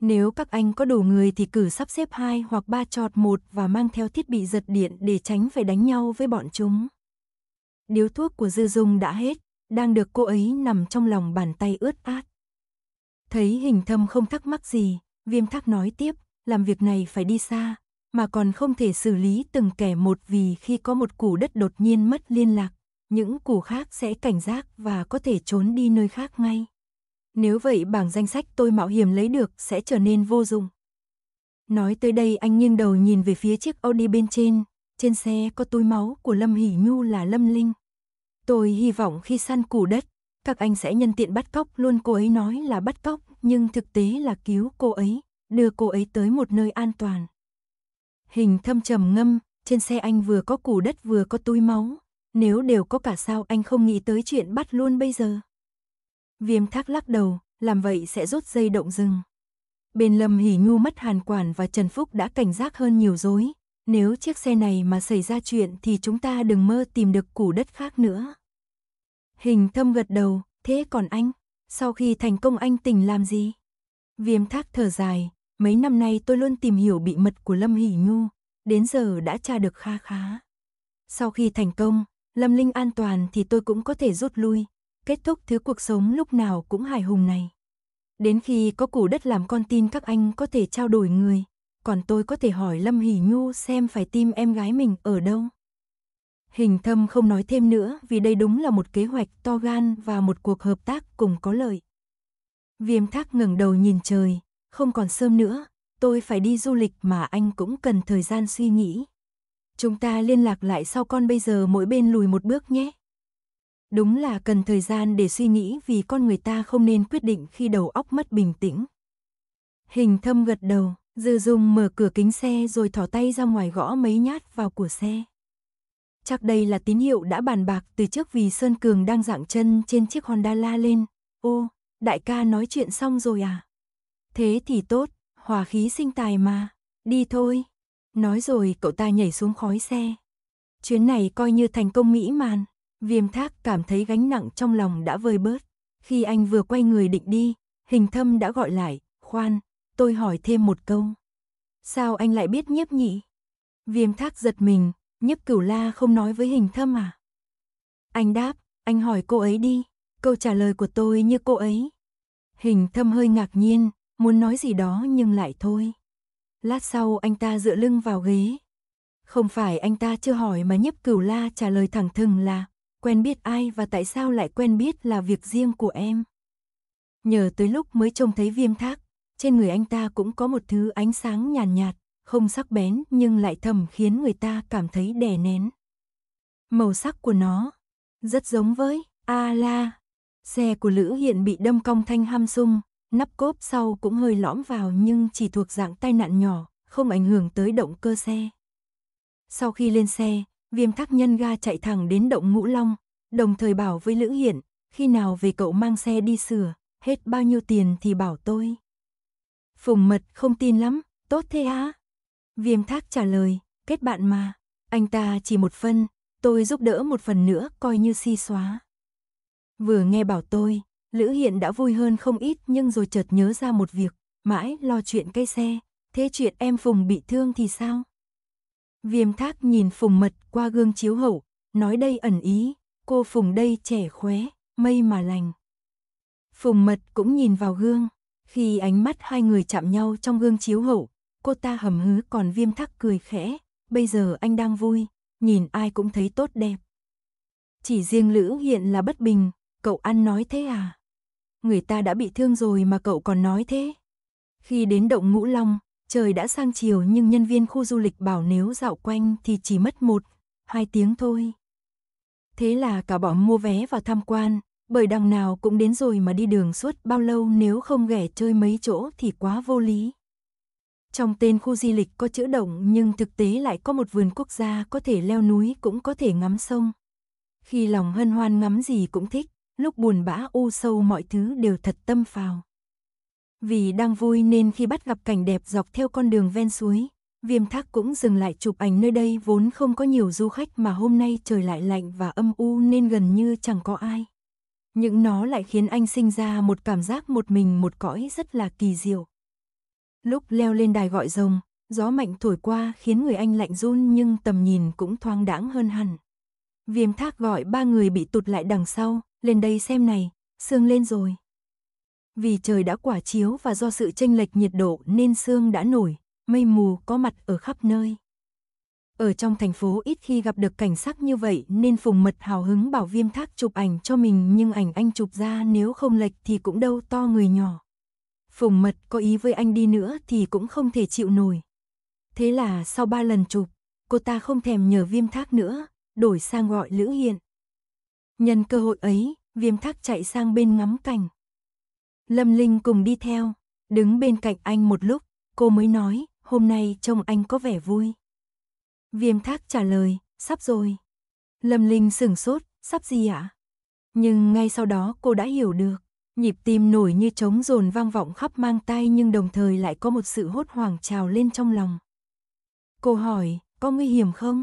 Nếu các anh có đủ người thì cử sắp xếp hai hoặc ba chọt một và mang theo thiết bị giật điện để tránh phải đánh nhau với bọn chúng. Điếu thuốc của Dư Dung đã hết, đang được cô ấy nằm trong lòng bàn tay ướt át. Thấy hình thâm không thắc mắc gì, viêm thắc nói tiếp làm việc này phải đi xa, mà còn không thể xử lý từng kẻ một vì khi có một củ đất đột nhiên mất liên lạc, những củ khác sẽ cảnh giác và có thể trốn đi nơi khác ngay. Nếu vậy bảng danh sách tôi mạo hiểm lấy được sẽ trở nên vô dụng. Nói tới đây anh nghiêng đầu nhìn về phía chiếc Audi bên trên, trên xe có túi máu của Lâm Hỷ Nhu là Lâm Linh. Tôi hy vọng khi săn củ đất, các anh sẽ nhân tiện bắt cóc luôn cô ấy nói là bắt cóc nhưng thực tế là cứu cô ấy đưa cô ấy tới một nơi an toàn. Hình thâm trầm ngâm, trên xe anh vừa có củ đất vừa có túi máu, nếu đều có cả sao anh không nghĩ tới chuyện bắt luôn bây giờ. Viêm thác lắc đầu, làm vậy sẽ rút dây động rừng. Bên Lâm Hỉ Nhu mất Hàn Quản và Trần Phúc đã cảnh giác hơn nhiều dối. Nếu chiếc xe này mà xảy ra chuyện thì chúng ta đừng mơ tìm được củ đất khác nữa. Hình thâm gật đầu, thế còn anh? Sau khi thành công anh tỉnh làm gì? Viêm thác thở dài, Mấy năm nay tôi luôn tìm hiểu bí mật của Lâm Hỷ Nhu, đến giờ đã tra được kha khá. Sau khi thành công, Lâm Linh an toàn thì tôi cũng có thể rút lui, kết thúc thứ cuộc sống lúc nào cũng hài hùng này. Đến khi có củ đất làm con tin các anh có thể trao đổi người, còn tôi có thể hỏi Lâm Hỷ Nhu xem phải tìm em gái mình ở đâu. Hình thâm không nói thêm nữa vì đây đúng là một kế hoạch to gan và một cuộc hợp tác cùng có lợi. Viêm thác ngẩng đầu nhìn trời, không còn sớm nữa, tôi phải đi du lịch mà anh cũng cần thời gian suy nghĩ. Chúng ta liên lạc lại sau con bây giờ mỗi bên lùi một bước nhé. Đúng là cần thời gian để suy nghĩ vì con người ta không nên quyết định khi đầu óc mất bình tĩnh. Hình thâm gật đầu, dư dung mở cửa kính xe rồi thỏ tay ra ngoài gõ mấy nhát vào của xe. Chắc đây là tín hiệu đã bàn bạc từ trước vì Sơn Cường đang dạng chân trên chiếc Honda la lên. Ô, đại ca nói chuyện xong rồi à? Thế thì tốt, hòa khí sinh tài mà, đi thôi. Nói rồi cậu ta nhảy xuống khói xe. Chuyến này coi như thành công mỹ màn, viêm thác cảm thấy gánh nặng trong lòng đã vơi bớt. Khi anh vừa quay người định đi, hình thâm đã gọi lại, khoan, tôi hỏi thêm một câu. Sao anh lại biết nhiếp nhị? Viêm thác giật mình, nhiếp cửu la không nói với hình thâm à? Anh đáp, anh hỏi cô ấy đi, câu trả lời của tôi như cô ấy. Hình thâm hơi ngạc nhiên, muốn nói gì đó nhưng lại thôi. Lát sau anh ta dựa lưng vào ghế. Không phải anh ta chưa hỏi mà nhấp cửu la trả lời thẳng thừng là quen biết ai và tại sao lại quen biết là việc riêng của em. Nhờ tới lúc mới trông thấy viêm thác, trên người anh ta cũng có một thứ ánh sáng nhàn nhạt, nhạt, không sắc bén nhưng lại thầm khiến người ta cảm thấy đè nén. Màu sắc của nó rất giống với A-la. Xe của Lữ Hiện bị đâm cong thanh ham sung, Nắp cốp sau cũng hơi lõm vào nhưng chỉ thuộc dạng tai nạn nhỏ, không ảnh hưởng tới động cơ xe. Sau khi lên xe, viêm thác nhân ga chạy thẳng đến động ngũ long, đồng thời bảo với Lữ Hiển, khi nào về cậu mang xe đi sửa, hết bao nhiêu tiền thì bảo tôi. Phùng mật không tin lắm, tốt thế á. Viêm thác trả lời, kết bạn mà, anh ta chỉ một phân, tôi giúp đỡ một phần nữa coi như si xóa. Vừa nghe bảo tôi, Lữ Hiện đã vui hơn không ít nhưng rồi chợt nhớ ra một việc, mãi lo chuyện cây xe, thế chuyện em Phùng bị thương thì sao? Viêm thác nhìn Phùng mật qua gương chiếu hậu, nói đây ẩn ý, cô Phùng đây trẻ khóe, mây mà lành. Phùng mật cũng nhìn vào gương, khi ánh mắt hai người chạm nhau trong gương chiếu hậu, cô ta hầm hứ còn viêm thác cười khẽ, bây giờ anh đang vui, nhìn ai cũng thấy tốt đẹp. Chỉ riêng Lữ Hiện là bất bình, cậu ăn nói thế à? người ta đã bị thương rồi mà cậu còn nói thế. Khi đến động Ngũ Long, trời đã sang chiều nhưng nhân viên khu du lịch bảo nếu dạo quanh thì chỉ mất một, hai tiếng thôi. Thế là cả bọn mua vé vào tham quan, bởi đằng nào cũng đến rồi mà đi đường suốt bao lâu nếu không ghẻ chơi mấy chỗ thì quá vô lý. Trong tên khu di lịch có chữ động nhưng thực tế lại có một vườn quốc gia có thể leo núi cũng có thể ngắm sông. Khi lòng hân hoan ngắm gì cũng thích, lúc buồn bã u sâu mọi thứ đều thật tâm phào. Vì đang vui nên khi bắt gặp cảnh đẹp dọc theo con đường ven suối, Viêm Thác cũng dừng lại chụp ảnh nơi đây vốn không có nhiều du khách mà hôm nay trời lại lạnh và âm u nên gần như chẳng có ai. Nhưng nó lại khiến anh sinh ra một cảm giác một mình một cõi rất là kỳ diệu. Lúc leo lên đài gọi rồng, gió mạnh thổi qua khiến người anh lạnh run nhưng tầm nhìn cũng thoáng đãng hơn hẳn. Viêm Thác gọi ba người bị tụt lại đằng sau, lên đây xem này, sương lên rồi. Vì trời đã quả chiếu và do sự tranh lệch nhiệt độ nên sương đã nổi, mây mù có mặt ở khắp nơi. Ở trong thành phố ít khi gặp được cảnh sắc như vậy nên Phùng Mật hào hứng bảo Viêm Thác chụp ảnh cho mình nhưng ảnh anh chụp ra nếu không lệch thì cũng đâu to người nhỏ. Phùng Mật có ý với anh đi nữa thì cũng không thể chịu nổi. Thế là sau ba lần chụp, cô ta không thèm nhờ Viêm Thác nữa, đổi sang gọi Lữ Hiện. Nhân cơ hội ấy, viêm thác chạy sang bên ngắm cảnh. Lâm Linh cùng đi theo, đứng bên cạnh anh một lúc, cô mới nói, hôm nay trông anh có vẻ vui. Viêm thác trả lời, sắp rồi. Lâm Linh sửng sốt, sắp gì ạ? Nhưng ngay sau đó cô đã hiểu được, nhịp tim nổi như trống rồn vang vọng khắp mang tai nhưng đồng thời lại có một sự hốt hoảng trào lên trong lòng. Cô hỏi, có nguy hiểm không?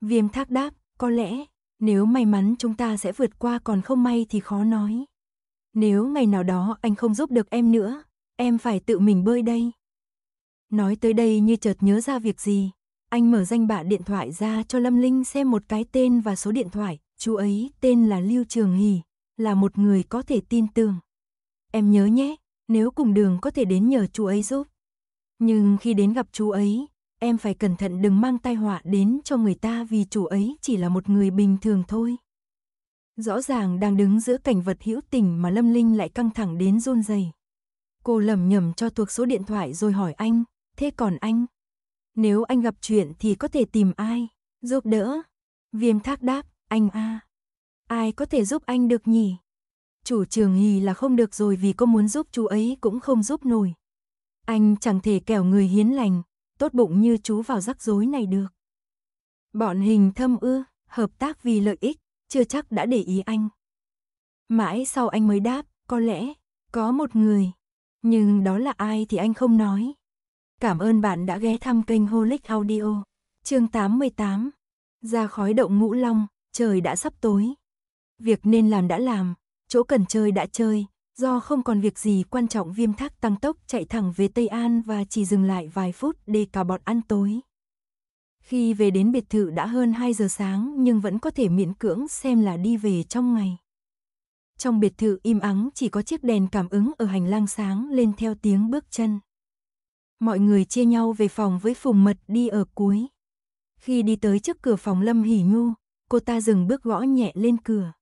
Viêm thác đáp, có lẽ, nếu may mắn chúng ta sẽ vượt qua còn không may thì khó nói. Nếu ngày nào đó anh không giúp được em nữa, em phải tự mình bơi đây. Nói tới đây như chợt nhớ ra việc gì, anh mở danh bạ điện thoại ra cho Lâm Linh xem một cái tên và số điện thoại, chú ấy tên là Lưu Trường Hì là một người có thể tin tưởng. Em nhớ nhé, nếu cùng đường có thể đến nhờ chú ấy giúp. Nhưng khi đến gặp chú ấy, em phải cẩn thận đừng mang tai họa đến cho người ta vì chủ ấy chỉ là một người bình thường thôi. Rõ ràng đang đứng giữa cảnh vật hữu tình mà Lâm Linh lại căng thẳng đến run rẩy. Cô lẩm nhẩm cho thuộc số điện thoại rồi hỏi anh, thế còn anh? Nếu anh gặp chuyện thì có thể tìm ai, giúp đỡ? Viêm thác đáp, anh a Ai có thể giúp anh được nhỉ? Chủ trường hì là không được rồi vì có muốn giúp chú ấy cũng không giúp nổi. Anh chẳng thể kẻo người hiến lành, tốt bụng như chú vào rắc rối này được. Bọn hình thâm ư hợp tác vì lợi ích, chưa chắc đã để ý anh. Mãi sau anh mới đáp, có lẽ, có một người. Nhưng đó là ai thì anh không nói. Cảm ơn bạn đã ghé thăm kênh Holic Audio. Chương 88. Ra khói động ngũ long, trời đã sắp tối. Việc nên làm đã làm, chỗ cần chơi đã chơi, Do không còn việc gì quan trọng viêm thác tăng tốc chạy thẳng về Tây An và chỉ dừng lại vài phút để cả bọn ăn tối. Khi về đến biệt thự đã hơn 2 giờ sáng nhưng vẫn có thể miễn cưỡng xem là đi về trong ngày. Trong biệt thự im ắng chỉ có chiếc đèn cảm ứng ở hành lang sáng lên theo tiếng bước chân. Mọi người chia nhau về phòng với Phùng Mật đi ở cuối. Khi đi tới trước cửa phòng Lâm Hỉ Nhu, cô ta dừng bước gõ nhẹ lên cửa.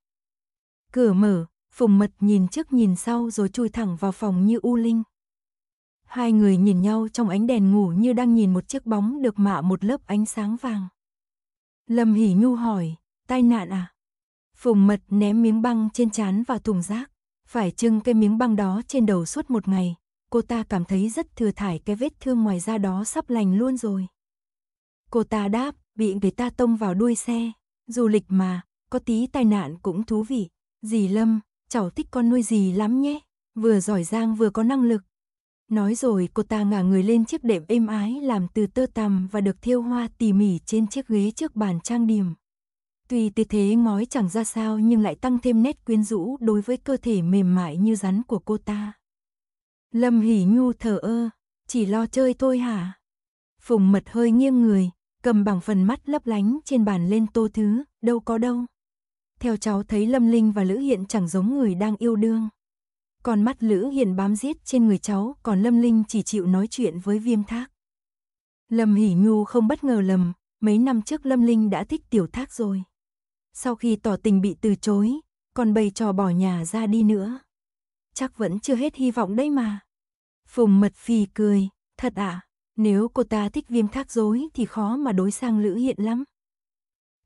Cửa mở, Phùng mật nhìn trước nhìn sau rồi chui thẳng vào phòng như u linh. Hai người nhìn nhau trong ánh đèn ngủ như đang nhìn một chiếc bóng được mạ một lớp ánh sáng vàng. Lâm Hỷ Nhu hỏi, tai nạn à? Phùng mật ném miếng băng trên chán vào thùng rác. Phải trưng cái miếng băng đó trên đầu suốt một ngày. Cô ta cảm thấy rất thừa thải cái vết thương ngoài da đó sắp lành luôn rồi. Cô ta đáp, bị người ta tông vào đuôi xe. Du lịch mà, có tí tai nạn cũng thú vị. Dì Lâm, cháu thích con nuôi gì lắm nhé, vừa giỏi giang vừa có năng lực. Nói rồi cô ta ngả người lên chiếc đệm êm ái làm từ tơ tằm và được thiêu hoa tỉ mỉ trên chiếc ghế trước bàn trang điểm. Tuy tư thế ngói chẳng ra sao nhưng lại tăng thêm nét quyến rũ đối với cơ thể mềm mại như rắn của cô ta. Lâm hỉ Nhu thở ơ, chỉ lo chơi thôi hả? Phùng mật hơi nghiêng người, cầm bằng phần mắt lấp lánh trên bàn lên tô thứ, đâu có đâu theo cháu thấy Lâm Linh và Lữ Hiện chẳng giống người đang yêu đương. Còn mắt Lữ Hiện bám giết trên người cháu, còn Lâm Linh chỉ chịu nói chuyện với Viêm Thác. Lâm Hỉ Nhu không bất ngờ lầm, mấy năm trước Lâm Linh đã thích Tiểu Thác rồi. Sau khi tỏ tình bị từ chối, còn bày trò bỏ nhà ra đi nữa. Chắc vẫn chưa hết hy vọng đây mà. Phùng Mật Phi cười, thật ạ, à, nếu cô ta thích Viêm Thác dối thì khó mà đối sang Lữ Hiện lắm.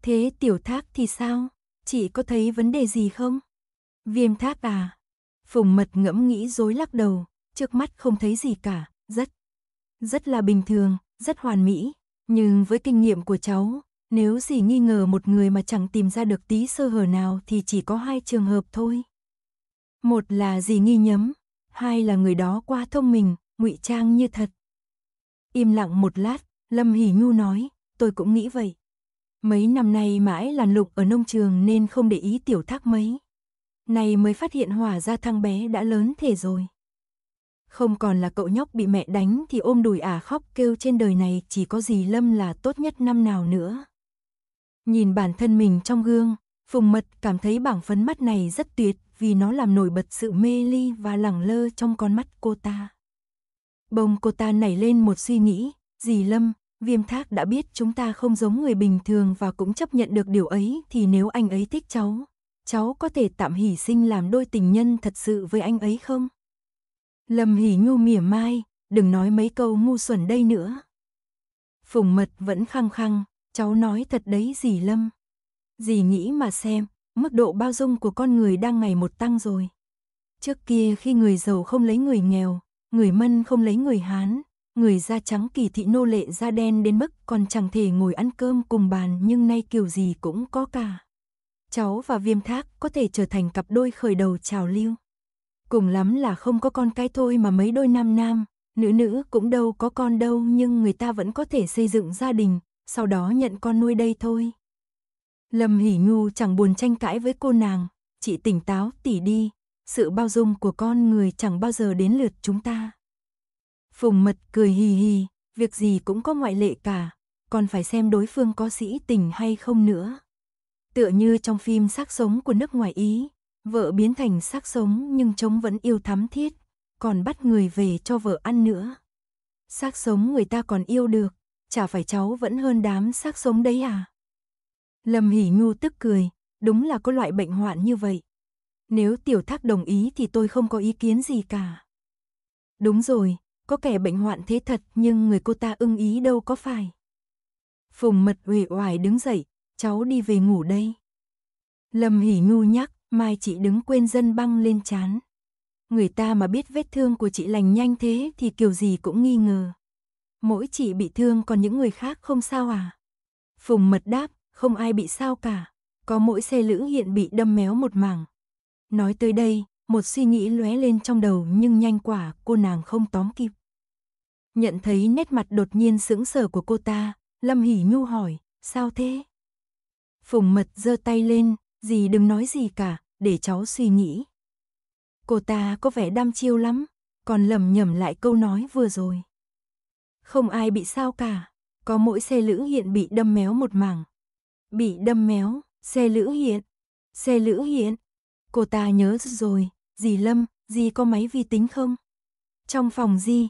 Thế Tiểu Thác thì sao? chị có thấy vấn đề gì không? Viêm tháp à? Phùng mật ngẫm nghĩ dối lắc đầu, trước mắt không thấy gì cả, rất, rất là bình thường, rất hoàn mỹ. Nhưng với kinh nghiệm của cháu, nếu gì nghi ngờ một người mà chẳng tìm ra được tí sơ hở nào thì chỉ có hai trường hợp thôi. Một là gì nghi nhấm, hai là người đó qua thông mình, ngụy trang như thật. Im lặng một lát, Lâm Hỷ Nhu nói, tôi cũng nghĩ vậy. Mấy năm nay mãi làn lục ở nông trường nên không để ý tiểu thác mấy. nay mới phát hiện hỏa ra thằng bé đã lớn thể rồi. Không còn là cậu nhóc bị mẹ đánh thì ôm đùi à khóc kêu trên đời này chỉ có gì Lâm là tốt nhất năm nào nữa. Nhìn bản thân mình trong gương, Phùng Mật cảm thấy bảng phấn mắt này rất tuyệt vì nó làm nổi bật sự mê ly và lẳng lơ trong con mắt cô ta. Bông cô ta nảy lên một suy nghĩ, dì Lâm, Viêm thác đã biết chúng ta không giống người bình thường và cũng chấp nhận được điều ấy thì nếu anh ấy thích cháu, cháu có thể tạm hỷ sinh làm đôi tình nhân thật sự với anh ấy không? Lâm hỉ nhu mỉa mai, đừng nói mấy câu ngu xuẩn đây nữa. Phùng mật vẫn khăng khăng, cháu nói thật đấy gì Lâm. Dì nghĩ mà xem, mức độ bao dung của con người đang ngày một tăng rồi. Trước kia khi người giàu không lấy người nghèo, người mân không lấy người Hán, người da trắng kỳ thị nô lệ da đen đến mức còn chẳng thể ngồi ăn cơm cùng bàn nhưng nay kiểu gì cũng có cả. Cháu và Viêm Thác có thể trở thành cặp đôi khởi đầu trào lưu. Cùng lắm là không có con cái thôi mà mấy đôi nam nam, nữ nữ cũng đâu có con đâu nhưng người ta vẫn có thể xây dựng gia đình, sau đó nhận con nuôi đây thôi. Lâm Hỷ Nhu chẳng buồn tranh cãi với cô nàng, chị tỉnh táo tỉ đi, sự bao dung của con người chẳng bao giờ đến lượt chúng ta. Phùng mật cười hì hì, việc gì cũng có ngoại lệ cả, còn phải xem đối phương có sĩ tình hay không nữa. Tựa như trong phim xác sống của nước ngoài Ý, vợ biến thành xác sống nhưng chống vẫn yêu thắm thiết, còn bắt người về cho vợ ăn nữa. Xác sống người ta còn yêu được, chả phải cháu vẫn hơn đám xác sống đấy à? Lâm hỉ Nhu tức cười, đúng là có loại bệnh hoạn như vậy. Nếu tiểu thác đồng ý thì tôi không có ý kiến gì cả. Đúng rồi, có kẻ bệnh hoạn thế thật nhưng người cô ta ưng ý đâu có phải. Phùng mật uể oải đứng dậy, cháu đi về ngủ đây. Lâm hỉ nhu nhắc, mai chị đứng quên dân băng lên chán. Người ta mà biết vết thương của chị lành nhanh thế thì kiểu gì cũng nghi ngờ. Mỗi chị bị thương còn những người khác không sao à? Phùng mật đáp, không ai bị sao cả. Có mỗi xe lữ hiện bị đâm méo một mảng. Nói tới đây, một suy nghĩ lóe lên trong đầu nhưng nhanh quả cô nàng không tóm kịp. Nhận thấy nét mặt đột nhiên sững sờ của cô ta, Lâm Hỷ Nhu hỏi, sao thế? Phùng mật giơ tay lên, gì đừng nói gì cả, để cháu suy nghĩ. Cô ta có vẻ đam chiêu lắm, còn lầm nhầm lại câu nói vừa rồi. Không ai bị sao cả, có mỗi xe lữ hiện bị đâm méo một mảng. Bị đâm méo, xe lữ hiện, xe lữ hiện. Cô ta nhớ rồi, Dì Lâm, dì có máy vi tính không? Trong phòng dì,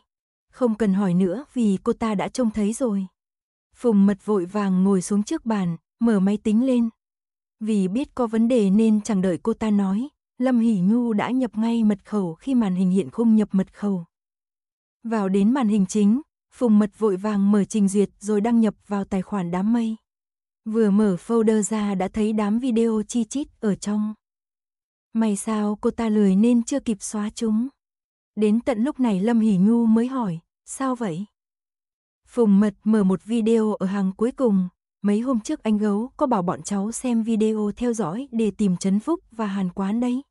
không cần hỏi nữa vì cô ta đã trông thấy rồi. Phùng mật vội vàng ngồi xuống trước bàn, mở máy tính lên. Vì biết có vấn đề nên chẳng đợi cô ta nói, Lâm Hỷ Nhu đã nhập ngay mật khẩu khi màn hình hiện khung nhập mật khẩu. Vào đến màn hình chính, Phùng mật vội vàng mở trình duyệt rồi đăng nhập vào tài khoản đám mây. Vừa mở folder ra đã thấy đám video chi chít ở trong. May sao cô ta lười nên chưa kịp xóa chúng. Đến tận lúc này Lâm Hỷ Nhu mới hỏi, sao vậy? Phùng Mật mở một video ở hàng cuối cùng, mấy hôm trước anh gấu có bảo bọn cháu xem video theo dõi để tìm Trấn Phúc và Hàn Quán đấy.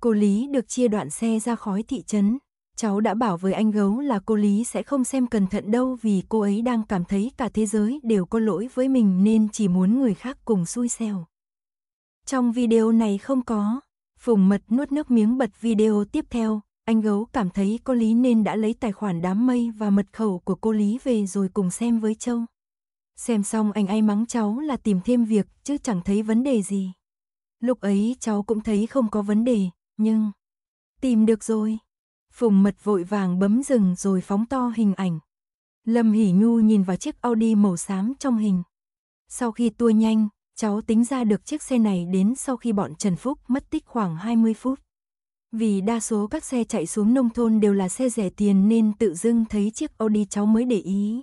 Cô Lý được chia đoạn xe ra khói thị trấn. Cháu đã bảo với anh gấu là cô Lý sẽ không xem cẩn thận đâu vì cô ấy đang cảm thấy cả thế giới đều có lỗi với mình nên chỉ muốn người khác cùng xui xẻo. Trong video này không có, Phùng mật nuốt nước miếng bật video tiếp theo, anh gấu cảm thấy cô Lý nên đã lấy tài khoản đám mây và mật khẩu của cô Lý về rồi cùng xem với Châu. Xem xong anh ai mắng cháu là tìm thêm việc chứ chẳng thấy vấn đề gì. Lúc ấy cháu cũng thấy không có vấn đề, nhưng... Tìm được rồi. Phùng mật vội vàng bấm dừng rồi phóng to hình ảnh. Lâm Hỷ Nhu nhìn vào chiếc Audi màu xám trong hình. Sau khi tua nhanh, Cháu tính ra được chiếc xe này đến sau khi bọn Trần Phúc mất tích khoảng 20 phút. Vì đa số các xe chạy xuống nông thôn đều là xe rẻ tiền nên tự dưng thấy chiếc Audi cháu mới để ý.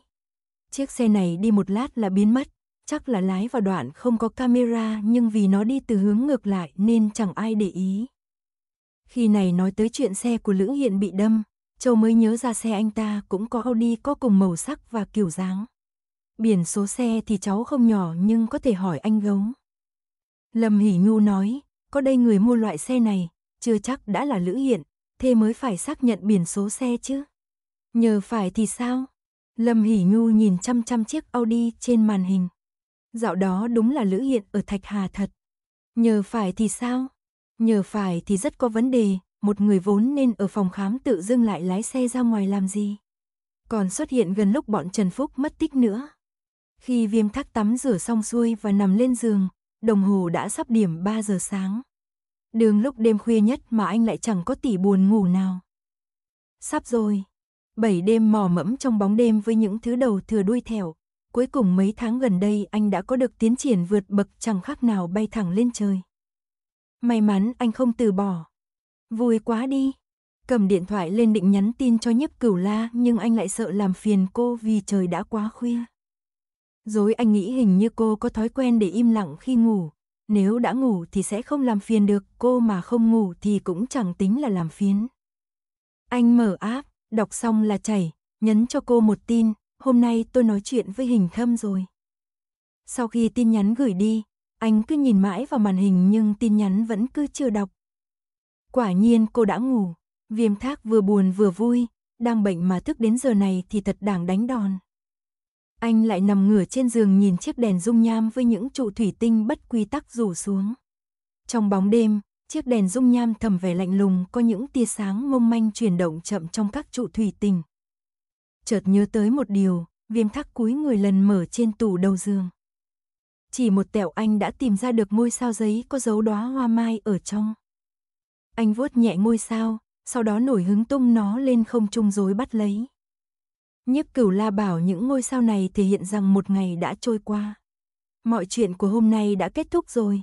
Chiếc xe này đi một lát là biến mất, chắc là lái vào đoạn không có camera nhưng vì nó đi từ hướng ngược lại nên chẳng ai để ý. Khi này nói tới chuyện xe của Lữ Hiện bị đâm, Châu mới nhớ ra xe anh ta cũng có Audi có cùng màu sắc và kiểu dáng. Biển số xe thì cháu không nhỏ nhưng có thể hỏi anh gấu. Lâm Hỷ Nhu nói, có đây người mua loại xe này, chưa chắc đã là Lữ Hiện, thế mới phải xác nhận biển số xe chứ. Nhờ phải thì sao? Lâm Hỷ Nhu nhìn chăm chăm chiếc Audi trên màn hình. Dạo đó đúng là Lữ Hiện ở Thạch Hà thật. Nhờ phải thì sao? Nhờ phải thì rất có vấn đề, một người vốn nên ở phòng khám tự dưng lại lái xe ra ngoài làm gì. Còn xuất hiện gần lúc bọn Trần Phúc mất tích nữa. Khi viêm thắc tắm rửa xong xuôi và nằm lên giường, đồng hồ đã sắp điểm 3 giờ sáng. Đường lúc đêm khuya nhất mà anh lại chẳng có tỉ buồn ngủ nào. Sắp rồi. Bảy đêm mò mẫm trong bóng đêm với những thứ đầu thừa đuôi thẻo. Cuối cùng mấy tháng gần đây anh đã có được tiến triển vượt bậc chẳng khác nào bay thẳng lên trời. May mắn anh không từ bỏ. Vui quá đi. Cầm điện thoại lên định nhắn tin cho nhiếp cửu la nhưng anh lại sợ làm phiền cô vì trời đã quá khuya. Rồi anh nghĩ hình như cô có thói quen để im lặng khi ngủ. Nếu đã ngủ thì sẽ không làm phiền được, cô mà không ngủ thì cũng chẳng tính là làm phiền. Anh mở áp, đọc xong là chảy, nhấn cho cô một tin, hôm nay tôi nói chuyện với hình thâm rồi. Sau khi tin nhắn gửi đi, anh cứ nhìn mãi vào màn hình nhưng tin nhắn vẫn cứ chưa đọc. Quả nhiên cô đã ngủ, viêm thác vừa buồn vừa vui, đang bệnh mà thức đến giờ này thì thật đáng đánh đòn. Anh lại nằm ngửa trên giường nhìn chiếc đèn dung nham với những trụ thủy tinh bất quy tắc rủ xuống. Trong bóng đêm, chiếc đèn dung nham thầm vẻ lạnh lùng có những tia sáng mông manh chuyển động chậm trong các trụ thủy tinh. Chợt nhớ tới một điều, viêm thắc cúi người lần mở trên tủ đầu giường. Chỉ một tẹo anh đã tìm ra được ngôi sao giấy có dấu đóa hoa mai ở trong. Anh vuốt nhẹ ngôi sao, sau đó nổi hứng tung nó lên không trung rồi bắt lấy. Nhiếp cửu la bảo những ngôi sao này thể hiện rằng một ngày đã trôi qua. Mọi chuyện của hôm nay đã kết thúc rồi.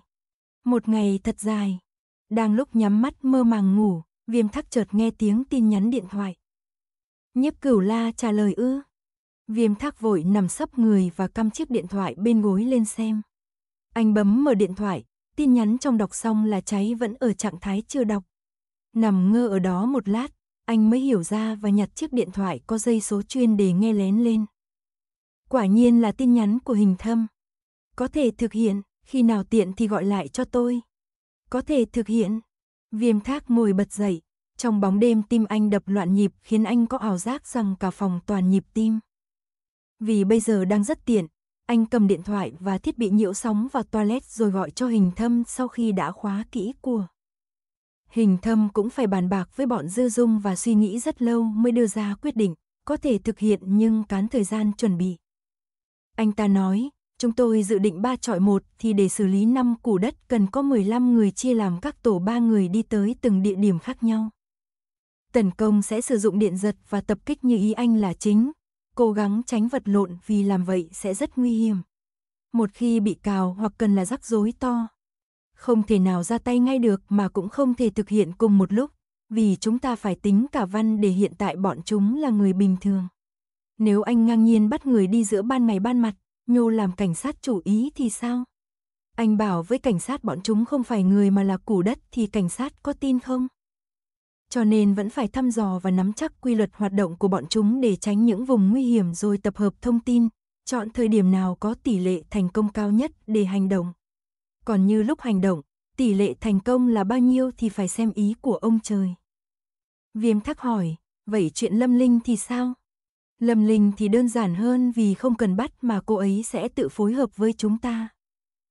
Một ngày thật dài. Đang lúc nhắm mắt mơ màng ngủ, viêm thắc chợt nghe tiếng tin nhắn điện thoại. Nhiếp cửu la trả lời ư. Viêm thắc vội nằm sấp người và căm chiếc điện thoại bên gối lên xem. Anh bấm mở điện thoại, tin nhắn trong đọc xong là cháy vẫn ở trạng thái chưa đọc. Nằm ngơ ở đó một lát, anh mới hiểu ra và nhặt chiếc điện thoại có dây số chuyên để nghe lén lên. Quả nhiên là tin nhắn của hình thâm. Có thể thực hiện, khi nào tiện thì gọi lại cho tôi. Có thể thực hiện. Viêm thác ngồi bật dậy, trong bóng đêm tim anh đập loạn nhịp khiến anh có ảo giác rằng cả phòng toàn nhịp tim. Vì bây giờ đang rất tiện, anh cầm điện thoại và thiết bị nhiễu sóng vào toilet rồi gọi cho hình thâm sau khi đã khóa kỹ của. Hình thâm cũng phải bàn bạc với bọn Dư Dung và suy nghĩ rất lâu mới đưa ra quyết định, có thể thực hiện nhưng cán thời gian chuẩn bị. Anh ta nói, chúng tôi dự định ba trọi một thì để xử lý 5 củ đất cần có 15 người chia làm các tổ 3 người đi tới từng địa điểm khác nhau. Tấn công sẽ sử dụng điện giật và tập kích như ý anh là chính, cố gắng tránh vật lộn vì làm vậy sẽ rất nguy hiểm. Một khi bị cào hoặc cần là rắc rối to, không thể nào ra tay ngay được mà cũng không thể thực hiện cùng một lúc, vì chúng ta phải tính cả văn để hiện tại bọn chúng là người bình thường. Nếu anh ngang nhiên bắt người đi giữa ban ngày ban mặt, nhô làm cảnh sát chủ ý thì sao? Anh bảo với cảnh sát bọn chúng không phải người mà là củ đất thì cảnh sát có tin không? Cho nên vẫn phải thăm dò và nắm chắc quy luật hoạt động của bọn chúng để tránh những vùng nguy hiểm rồi tập hợp thông tin, chọn thời điểm nào có tỷ lệ thành công cao nhất để hành động còn như lúc hành động, tỷ lệ thành công là bao nhiêu thì phải xem ý của ông trời. Viêm thắc hỏi, vậy chuyện Lâm Linh thì sao? Lâm Linh thì đơn giản hơn vì không cần bắt mà cô ấy sẽ tự phối hợp với chúng ta.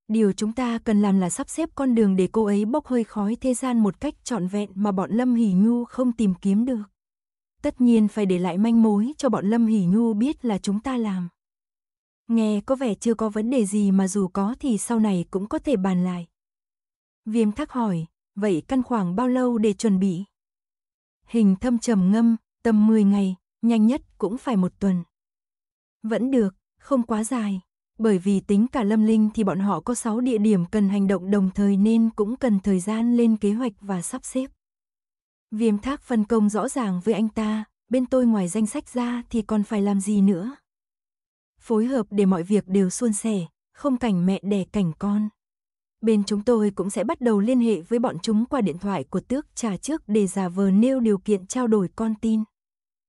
Điều chúng ta cần làm là sắp xếp con đường để cô ấy bốc hơi khói thế gian một cách trọn vẹn mà bọn Lâm Hỷ Nhu không tìm kiếm được. Tất nhiên phải để lại manh mối cho bọn Lâm Hỷ Nhu biết là chúng ta làm. Nghe có vẻ chưa có vấn đề gì mà dù có thì sau này cũng có thể bàn lại. Viêm thắc hỏi, vậy căn khoảng bao lâu để chuẩn bị? Hình thâm trầm ngâm, tầm 10 ngày, nhanh nhất cũng phải một tuần. Vẫn được, không quá dài. Bởi vì tính cả lâm linh thì bọn họ có 6 địa điểm cần hành động đồng thời nên cũng cần thời gian lên kế hoạch và sắp xếp. Viêm thác phân công rõ ràng với anh ta, bên tôi ngoài danh sách ra thì còn phải làm gì nữa? phối hợp để mọi việc đều suôn sẻ, không cảnh mẹ đẻ cảnh con. Bên chúng tôi cũng sẽ bắt đầu liên hệ với bọn chúng qua điện thoại của tước trà trước để giả vờ nêu điều kiện trao đổi con tin.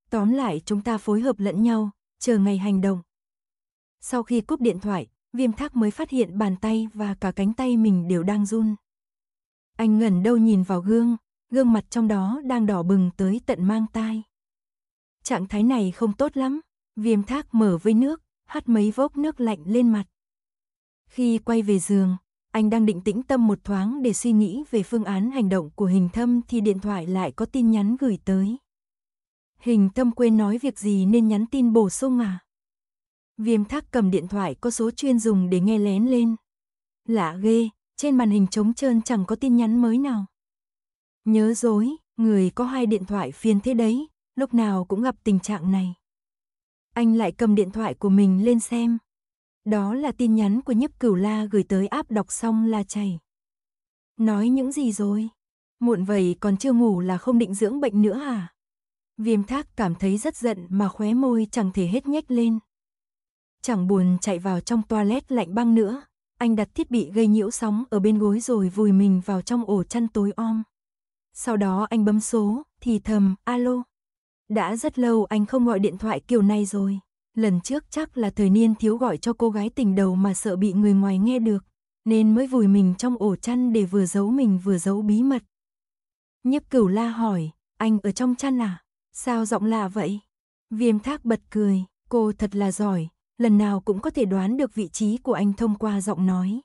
Tóm lại chúng ta phối hợp lẫn nhau, chờ ngày hành động. Sau khi cúp điện thoại, viêm thác mới phát hiện bàn tay và cả cánh tay mình đều đang run. Anh ngẩn đâu nhìn vào gương, gương mặt trong đó đang đỏ bừng tới tận mang tai. Trạng thái này không tốt lắm, viêm thác mở với nước, hắt mấy vốc nước lạnh lên mặt. Khi quay về giường, anh đang định tĩnh tâm một thoáng để suy nghĩ về phương án hành động của hình thâm thì điện thoại lại có tin nhắn gửi tới. Hình thâm quên nói việc gì nên nhắn tin bổ sung à? Viêm thác cầm điện thoại có số chuyên dùng để nghe lén lên. Lạ ghê, trên màn hình trống trơn chẳng có tin nhắn mới nào. Nhớ dối, người có hai điện thoại phiền thế đấy, lúc nào cũng gặp tình trạng này. Anh lại cầm điện thoại của mình lên xem. Đó là tin nhắn của nhấp cửu la gửi tới áp đọc xong là chảy. Nói những gì rồi? Muộn vậy còn chưa ngủ là không định dưỡng bệnh nữa à? Viêm thác cảm thấy rất giận mà khóe môi chẳng thể hết nhếch lên. Chẳng buồn chạy vào trong toilet lạnh băng nữa. Anh đặt thiết bị gây nhiễu sóng ở bên gối rồi vùi mình vào trong ổ chăn tối om. Sau đó anh bấm số, thì thầm, alo. Đã rất lâu anh không gọi điện thoại kiểu này rồi. Lần trước chắc là thời niên thiếu gọi cho cô gái tình đầu mà sợ bị người ngoài nghe được, nên mới vùi mình trong ổ chăn để vừa giấu mình vừa giấu bí mật. Nhiếp cửu la hỏi, anh ở trong chăn à? Sao giọng lạ vậy? Viêm thác bật cười, cô thật là giỏi, lần nào cũng có thể đoán được vị trí của anh thông qua giọng nói.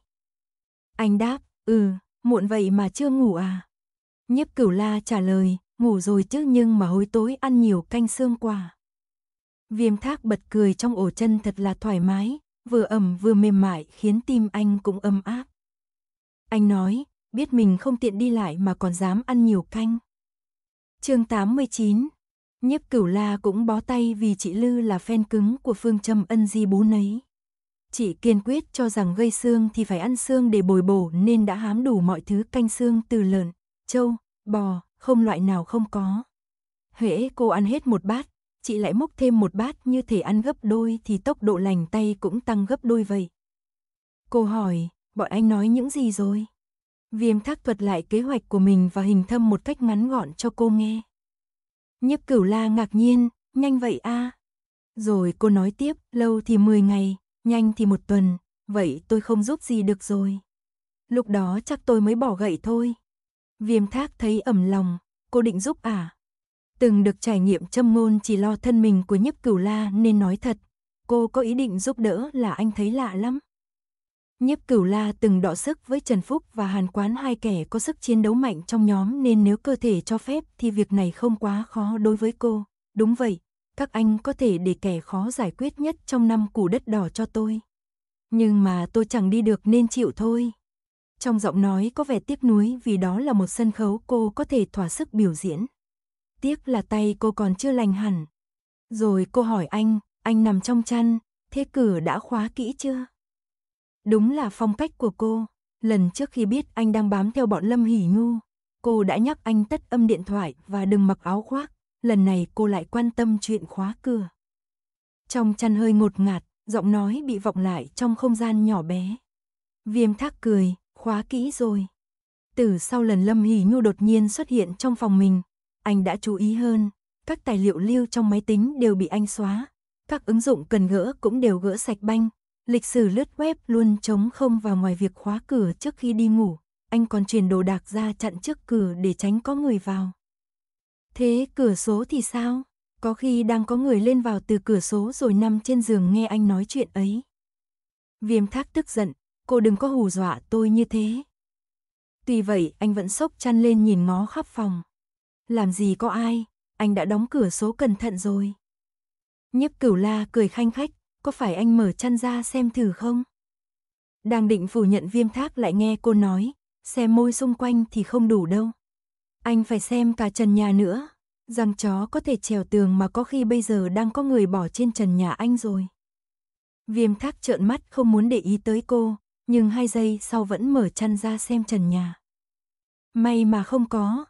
Anh đáp, ừ, muộn vậy mà chưa ngủ à? Nhiếp cửu la trả lời, ngủ rồi chứ nhưng mà hối tối ăn nhiều canh xương quả. Viêm thác bật cười trong ổ chân thật là thoải mái, vừa ẩm vừa mềm mại khiến tim anh cũng âm áp. Anh nói, biết mình không tiện đi lại mà còn dám ăn nhiều canh. chương 89 Nhiếp cửu la cũng bó tay vì chị Lư là fan cứng của phương châm ân di bố nấy. Chị kiên quyết cho rằng gây xương thì phải ăn xương để bồi bổ nên đã hám đủ mọi thứ canh xương từ lợn, trâu, bò, không loại nào không có. Huệ cô ăn hết một bát, chị lại múc thêm một bát như thể ăn gấp đôi thì tốc độ lành tay cũng tăng gấp đôi vậy. Cô hỏi, bọn anh nói những gì rồi? Viêm thác thuật lại kế hoạch của mình và hình thâm một cách ngắn gọn cho cô nghe. Nhấp cửu la ngạc nhiên, nhanh vậy a à? Rồi cô nói tiếp, lâu thì 10 ngày, nhanh thì một tuần, vậy tôi không giúp gì được rồi. Lúc đó chắc tôi mới bỏ gậy thôi. Viêm thác thấy ẩm lòng, cô định giúp à? Từng được trải nghiệm châm ngôn chỉ lo thân mình của Nhấp cửu la nên nói thật, cô có ý định giúp đỡ là anh thấy lạ lắm. Nhấp cửu la từng đọ sức với Trần Phúc và Hàn Quán hai kẻ có sức chiến đấu mạnh trong nhóm nên nếu cơ thể cho phép thì việc này không quá khó đối với cô. Đúng vậy, các anh có thể để kẻ khó giải quyết nhất trong năm củ đất đỏ cho tôi. Nhưng mà tôi chẳng đi được nên chịu thôi. Trong giọng nói có vẻ tiếc nuối vì đó là một sân khấu cô có thể thỏa sức biểu diễn. Tiếc là tay cô còn chưa lành hẳn. Rồi cô hỏi anh, anh nằm trong chăn, thế cửa đã khóa kỹ chưa? Đúng là phong cách của cô. Lần trước khi biết anh đang bám theo bọn Lâm Hỷ Nhu, cô đã nhắc anh tắt âm điện thoại và đừng mặc áo khoác. Lần này cô lại quan tâm chuyện khóa cửa. Trong chăn hơi ngột ngạt, giọng nói bị vọng lại trong không gian nhỏ bé. Viêm thác cười, khóa kỹ rồi. Từ sau lần Lâm Hỷ Nhu đột nhiên xuất hiện trong phòng mình, anh đã chú ý hơn, các tài liệu lưu trong máy tính đều bị anh xóa, các ứng dụng cần gỡ cũng đều gỡ sạch banh, lịch sử lướt web luôn trống không và ngoài việc khóa cửa trước khi đi ngủ, anh còn truyền đồ đạc ra chặn trước cửa để tránh có người vào. Thế cửa số thì sao? Có khi đang có người lên vào từ cửa số rồi nằm trên giường nghe anh nói chuyện ấy. Viêm thác tức giận, cô đừng có hù dọa tôi như thế. Tuy vậy, anh vẫn sốc chăn lên nhìn ngó khắp phòng. Làm gì có ai, anh đã đóng cửa số cẩn thận rồi. Nhiếp cửu la cười khanh khách, có phải anh mở chăn ra xem thử không? Đang định phủ nhận viêm thác lại nghe cô nói, xem môi xung quanh thì không đủ đâu. Anh phải xem cả trần nhà nữa, rằng chó có thể trèo tường mà có khi bây giờ đang có người bỏ trên trần nhà anh rồi. Viêm thác trợn mắt không muốn để ý tới cô, nhưng hai giây sau vẫn mở chăn ra xem trần nhà. May mà không có,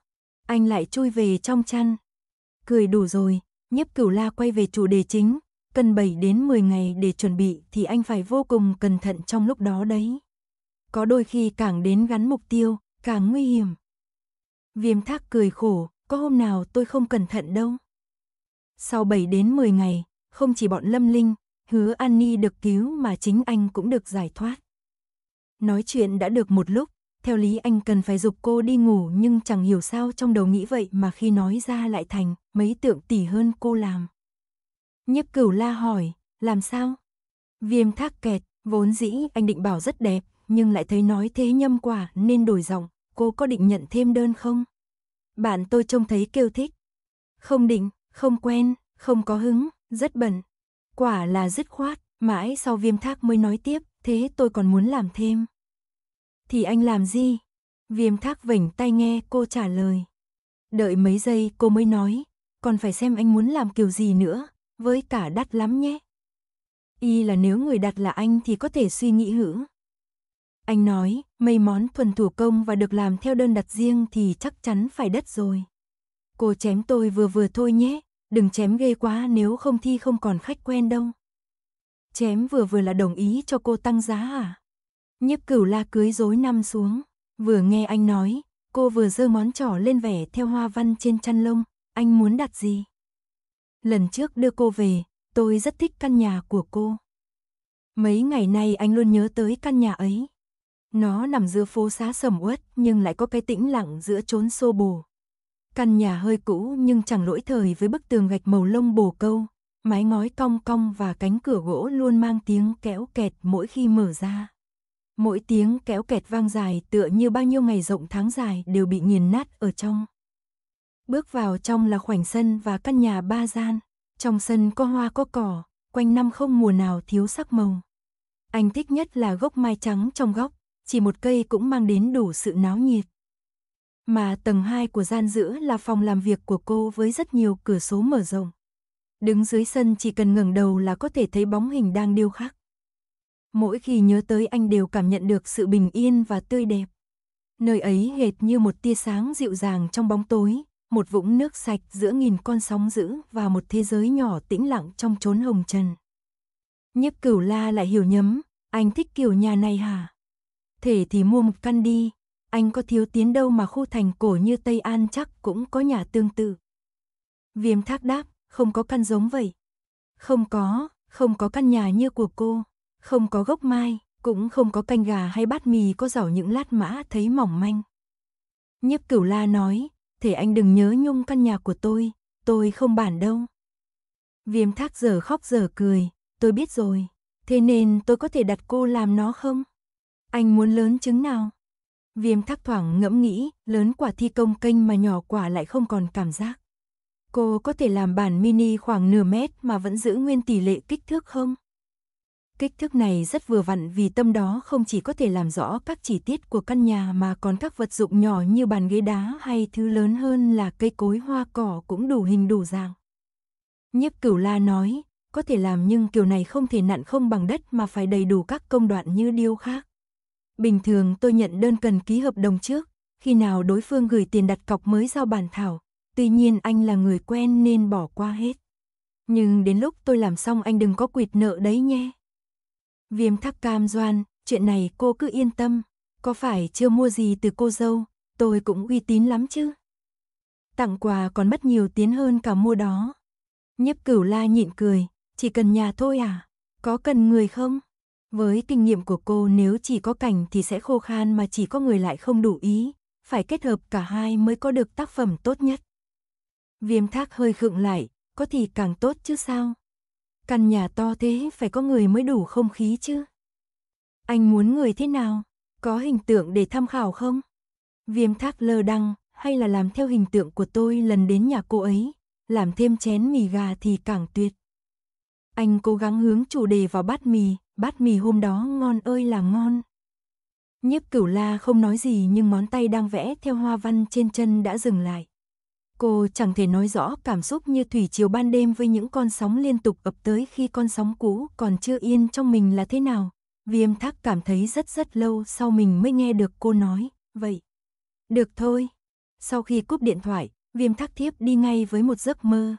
anh lại chui về trong chăn. Cười đủ rồi, nhiếp cửu la quay về chủ đề chính, cần 7 đến 10 ngày để chuẩn bị thì anh phải vô cùng cẩn thận trong lúc đó đấy. Có đôi khi càng đến gắn mục tiêu, càng nguy hiểm. Viêm thác cười khổ, có hôm nào tôi không cẩn thận đâu. Sau 7 đến 10 ngày, không chỉ bọn Lâm Linh, hứa An Ni được cứu mà chính anh cũng được giải thoát. Nói chuyện đã được một lúc, theo lý anh cần phải dục cô đi ngủ nhưng chẳng hiểu sao trong đầu nghĩ vậy mà khi nói ra lại thành mấy tượng tỷ hơn cô làm. Nhiếp cửu la hỏi, làm sao? Viêm thác kẹt, vốn dĩ anh định bảo rất đẹp, nhưng lại thấy nói thế nhâm quả nên đổi giọng, cô có định nhận thêm đơn không? Bạn tôi trông thấy kêu thích. Không định, không quen, không có hứng, rất bẩn. Quả là dứt khoát, mãi sau viêm thác mới nói tiếp, thế tôi còn muốn làm thêm. Thì anh làm gì? Viêm thác vểnh tay nghe cô trả lời. Đợi mấy giây cô mới nói, còn phải xem anh muốn làm kiểu gì nữa, với cả đắt lắm nhé. Y là nếu người đặt là anh thì có thể suy nghĩ hữu. Anh nói, mấy món thuần thủ công và được làm theo đơn đặt riêng thì chắc chắn phải đất rồi. Cô chém tôi vừa vừa thôi nhé, đừng chém ghê quá nếu không thi không còn khách quen đâu. Chém vừa vừa là đồng ý cho cô tăng giá à? Nhiếp cửu la cưới rối năm xuống, vừa nghe anh nói, cô vừa giơ món trỏ lên vẻ theo hoa văn trên chăn lông, anh muốn đặt gì? Lần trước đưa cô về, tôi rất thích căn nhà của cô. Mấy ngày nay anh luôn nhớ tới căn nhà ấy. Nó nằm giữa phố xá sầm uất nhưng lại có cái tĩnh lặng giữa chốn xô bồ. Căn nhà hơi cũ nhưng chẳng lỗi thời với bức tường gạch màu lông bồ câu, mái ngói cong cong và cánh cửa gỗ luôn mang tiếng kẽo kẹt mỗi khi mở ra. Mỗi tiếng kéo kẹt vang dài tựa như bao nhiêu ngày rộng tháng dài đều bị nghiền nát ở trong. Bước vào trong là khoảnh sân và căn nhà ba gian. Trong sân có hoa có cỏ, quanh năm không mùa nào thiếu sắc màu. Anh thích nhất là gốc mai trắng trong góc, chỉ một cây cũng mang đến đủ sự náo nhiệt. Mà tầng 2 của gian giữa là phòng làm việc của cô với rất nhiều cửa số mở rộng. Đứng dưới sân chỉ cần ngẩng đầu là có thể thấy bóng hình đang điêu khắc mỗi khi nhớ tới anh đều cảm nhận được sự bình yên và tươi đẹp. Nơi ấy hệt như một tia sáng dịu dàng trong bóng tối, một vũng nước sạch giữa nghìn con sóng dữ và một thế giới nhỏ tĩnh lặng trong chốn hồng trần. Nhiếp cửu la lại hiểu nhấm, anh thích kiểu nhà này hả? Thể thì mua một căn đi, anh có thiếu tiến đâu mà khu thành cổ như Tây An chắc cũng có nhà tương tự. Viêm thác đáp, không có căn giống vậy. Không có, không có căn nhà như của cô. Không có gốc mai, cũng không có canh gà hay bát mì có giỏ những lát mã thấy mỏng manh. Nhiếp cửu la nói, thể anh đừng nhớ nhung căn nhà của tôi, tôi không bản đâu. Viêm thác giờ khóc giờ cười, tôi biết rồi, thế nên tôi có thể đặt cô làm nó không? Anh muốn lớn chứng nào? Viêm thác thoảng ngẫm nghĩ, lớn quả thi công kênh mà nhỏ quả lại không còn cảm giác. Cô có thể làm bản mini khoảng nửa mét mà vẫn giữ nguyên tỷ lệ kích thước không? Kích thước này rất vừa vặn vì tâm đó không chỉ có thể làm rõ các chi tiết của căn nhà mà còn các vật dụng nhỏ như bàn ghế đá hay thứ lớn hơn là cây cối hoa cỏ cũng đủ hình đủ dạng. Nhiếp Cửu La nói, có thể làm nhưng kiểu này không thể nặn không bằng đất mà phải đầy đủ các công đoạn như điêu khác. Bình thường tôi nhận đơn cần ký hợp đồng trước, khi nào đối phương gửi tiền đặt cọc mới giao bàn thảo, tuy nhiên anh là người quen nên bỏ qua hết. Nhưng đến lúc tôi làm xong anh đừng có quỵt nợ đấy nhé. Viêm thắc cam doan, chuyện này cô cứ yên tâm, có phải chưa mua gì từ cô dâu, tôi cũng uy tín lắm chứ. Tặng quà còn mất nhiều tiến hơn cả mua đó. Nhiếp cửu la nhịn cười, chỉ cần nhà thôi à, có cần người không? Với kinh nghiệm của cô nếu chỉ có cảnh thì sẽ khô khan mà chỉ có người lại không đủ ý, phải kết hợp cả hai mới có được tác phẩm tốt nhất. Viêm thác hơi khựng lại, có thì càng tốt chứ sao? Căn nhà to thế phải có người mới đủ không khí chứ. Anh muốn người thế nào? Có hình tượng để tham khảo không? Viêm thác lơ đăng, hay là làm theo hình tượng của tôi lần đến nhà cô ấy, làm thêm chén mì gà thì càng tuyệt. Anh cố gắng hướng chủ đề vào bát mì, bát mì hôm đó ngon ơi là ngon. nhếp cửu la không nói gì nhưng ngón tay đang vẽ theo hoa văn trên chân đã dừng lại. Cô chẳng thể nói rõ cảm xúc như thủy chiều ban đêm với những con sóng liên tục ập tới khi con sóng cũ còn chưa yên trong mình là thế nào. Viêm thác cảm thấy rất rất lâu sau mình mới nghe được cô nói, vậy. Được thôi. Sau khi cúp điện thoại, viêm thác thiếp đi ngay với một giấc mơ.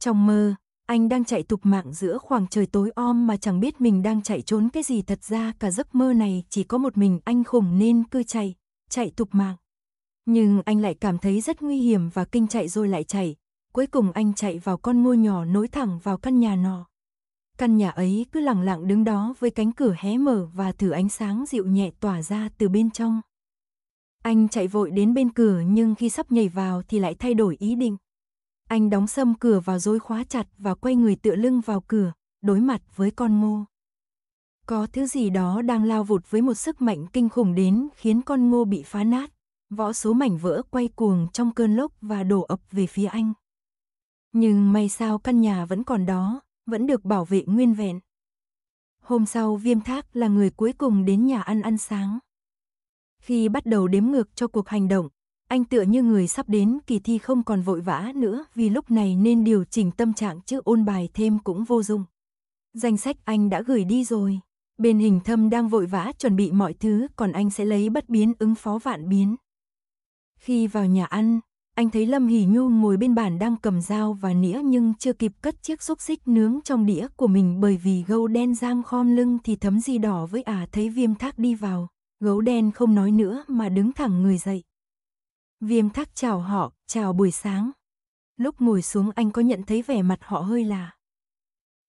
Trong mơ, anh đang chạy tục mạng giữa khoảng trời tối om mà chẳng biết mình đang chạy trốn cái gì thật ra cả giấc mơ này chỉ có một mình anh khủng nên cứ chạy, chạy tục mạng. Nhưng anh lại cảm thấy rất nguy hiểm và kinh chạy rồi lại chạy. Cuối cùng anh chạy vào con ngôi nhỏ nối thẳng vào căn nhà nọ. Căn nhà ấy cứ lặng lặng đứng đó với cánh cửa hé mở và thử ánh sáng dịu nhẹ tỏa ra từ bên trong. Anh chạy vội đến bên cửa nhưng khi sắp nhảy vào thì lại thay đổi ý định. Anh đóng sầm cửa vào rồi khóa chặt và quay người tựa lưng vào cửa, đối mặt với con ngô. Có thứ gì đó đang lao vụt với một sức mạnh kinh khủng đến khiến con ngô bị phá nát võ số mảnh vỡ quay cuồng trong cơn lốc và đổ ập về phía anh. Nhưng may sao căn nhà vẫn còn đó, vẫn được bảo vệ nguyên vẹn. Hôm sau Viêm Thác là người cuối cùng đến nhà ăn ăn sáng. Khi bắt đầu đếm ngược cho cuộc hành động, anh tựa như người sắp đến kỳ thi không còn vội vã nữa vì lúc này nên điều chỉnh tâm trạng chứ ôn bài thêm cũng vô dụng. Danh sách anh đã gửi đi rồi. Bên hình thâm đang vội vã chuẩn bị mọi thứ còn anh sẽ lấy bất biến ứng phó vạn biến. Khi vào nhà ăn, anh thấy Lâm Hỷ Nhu ngồi bên bàn đang cầm dao và nĩa nhưng chưa kịp cất chiếc xúc xích nướng trong đĩa của mình bởi vì gấu đen giang khom lưng thì thấm gì đỏ với ả à thấy viêm thác đi vào. Gấu đen không nói nữa mà đứng thẳng người dậy. Viêm thác chào họ, chào buổi sáng. Lúc ngồi xuống anh có nhận thấy vẻ mặt họ hơi lạ.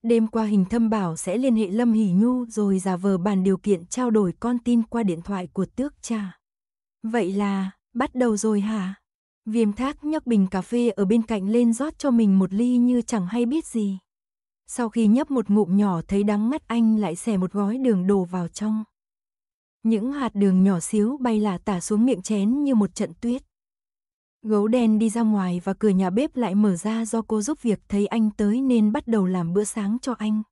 Đêm qua hình thâm bảo sẽ liên hệ Lâm Hỷ Nhu rồi giả vờ bàn điều kiện trao đổi con tin qua điện thoại của tước cha. Vậy là, Bắt đầu rồi hả? Viêm thác nhấc bình cà phê ở bên cạnh lên rót cho mình một ly như chẳng hay biết gì. Sau khi nhấp một ngụm nhỏ thấy đắng mắt anh lại xẻ một gói đường đổ vào trong. Những hạt đường nhỏ xíu bay lả tả xuống miệng chén như một trận tuyết. Gấu đen đi ra ngoài và cửa nhà bếp lại mở ra do cô giúp việc thấy anh tới nên bắt đầu làm bữa sáng cho anh.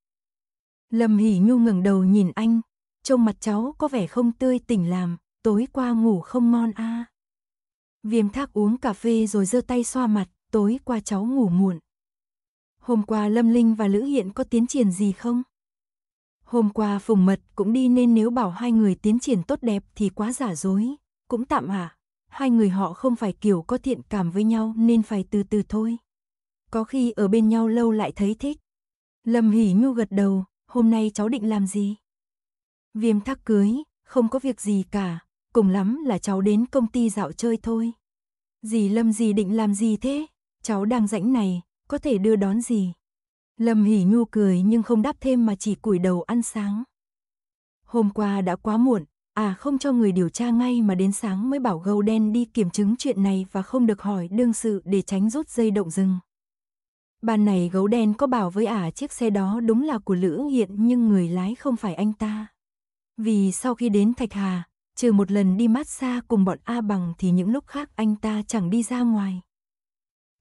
Lâm Hỷ Nhu ngẩng đầu nhìn anh, trông mặt cháu có vẻ không tươi tỉnh làm, tối qua ngủ không ngon a. À. Viêm thác uống cà phê rồi giơ tay xoa mặt, tối qua cháu ngủ muộn. Hôm qua Lâm Linh và Lữ Hiện có tiến triển gì không? Hôm qua Phùng Mật cũng đi nên nếu bảo hai người tiến triển tốt đẹp thì quá giả dối, cũng tạm À? Hai người họ không phải kiểu có thiện cảm với nhau nên phải từ từ thôi. Có khi ở bên nhau lâu lại thấy thích. Lâm Hỉ Nhu gật đầu, hôm nay cháu định làm gì? Viêm Thác cưới, không có việc gì cả, cùng lắm là cháu đến công ty dạo chơi thôi. Dì Lâm dì định làm gì thế? Cháu đang rảnh này, có thể đưa đón gì? Lâm Hỉ Nhu cười nhưng không đáp thêm mà chỉ cúi đầu ăn sáng. Hôm qua đã quá muộn, à không cho người điều tra ngay mà đến sáng mới bảo gâu đen đi kiểm chứng chuyện này và không được hỏi đương sự để tránh rút dây động rừng. Ban này gấu đen có bảo với ả chiếc xe đó đúng là của Lữ Hiện nhưng người lái không phải anh ta. Vì sau khi đến Thạch Hà, Trừ một lần đi massage cùng bọn A bằng thì những lúc khác anh ta chẳng đi ra ngoài.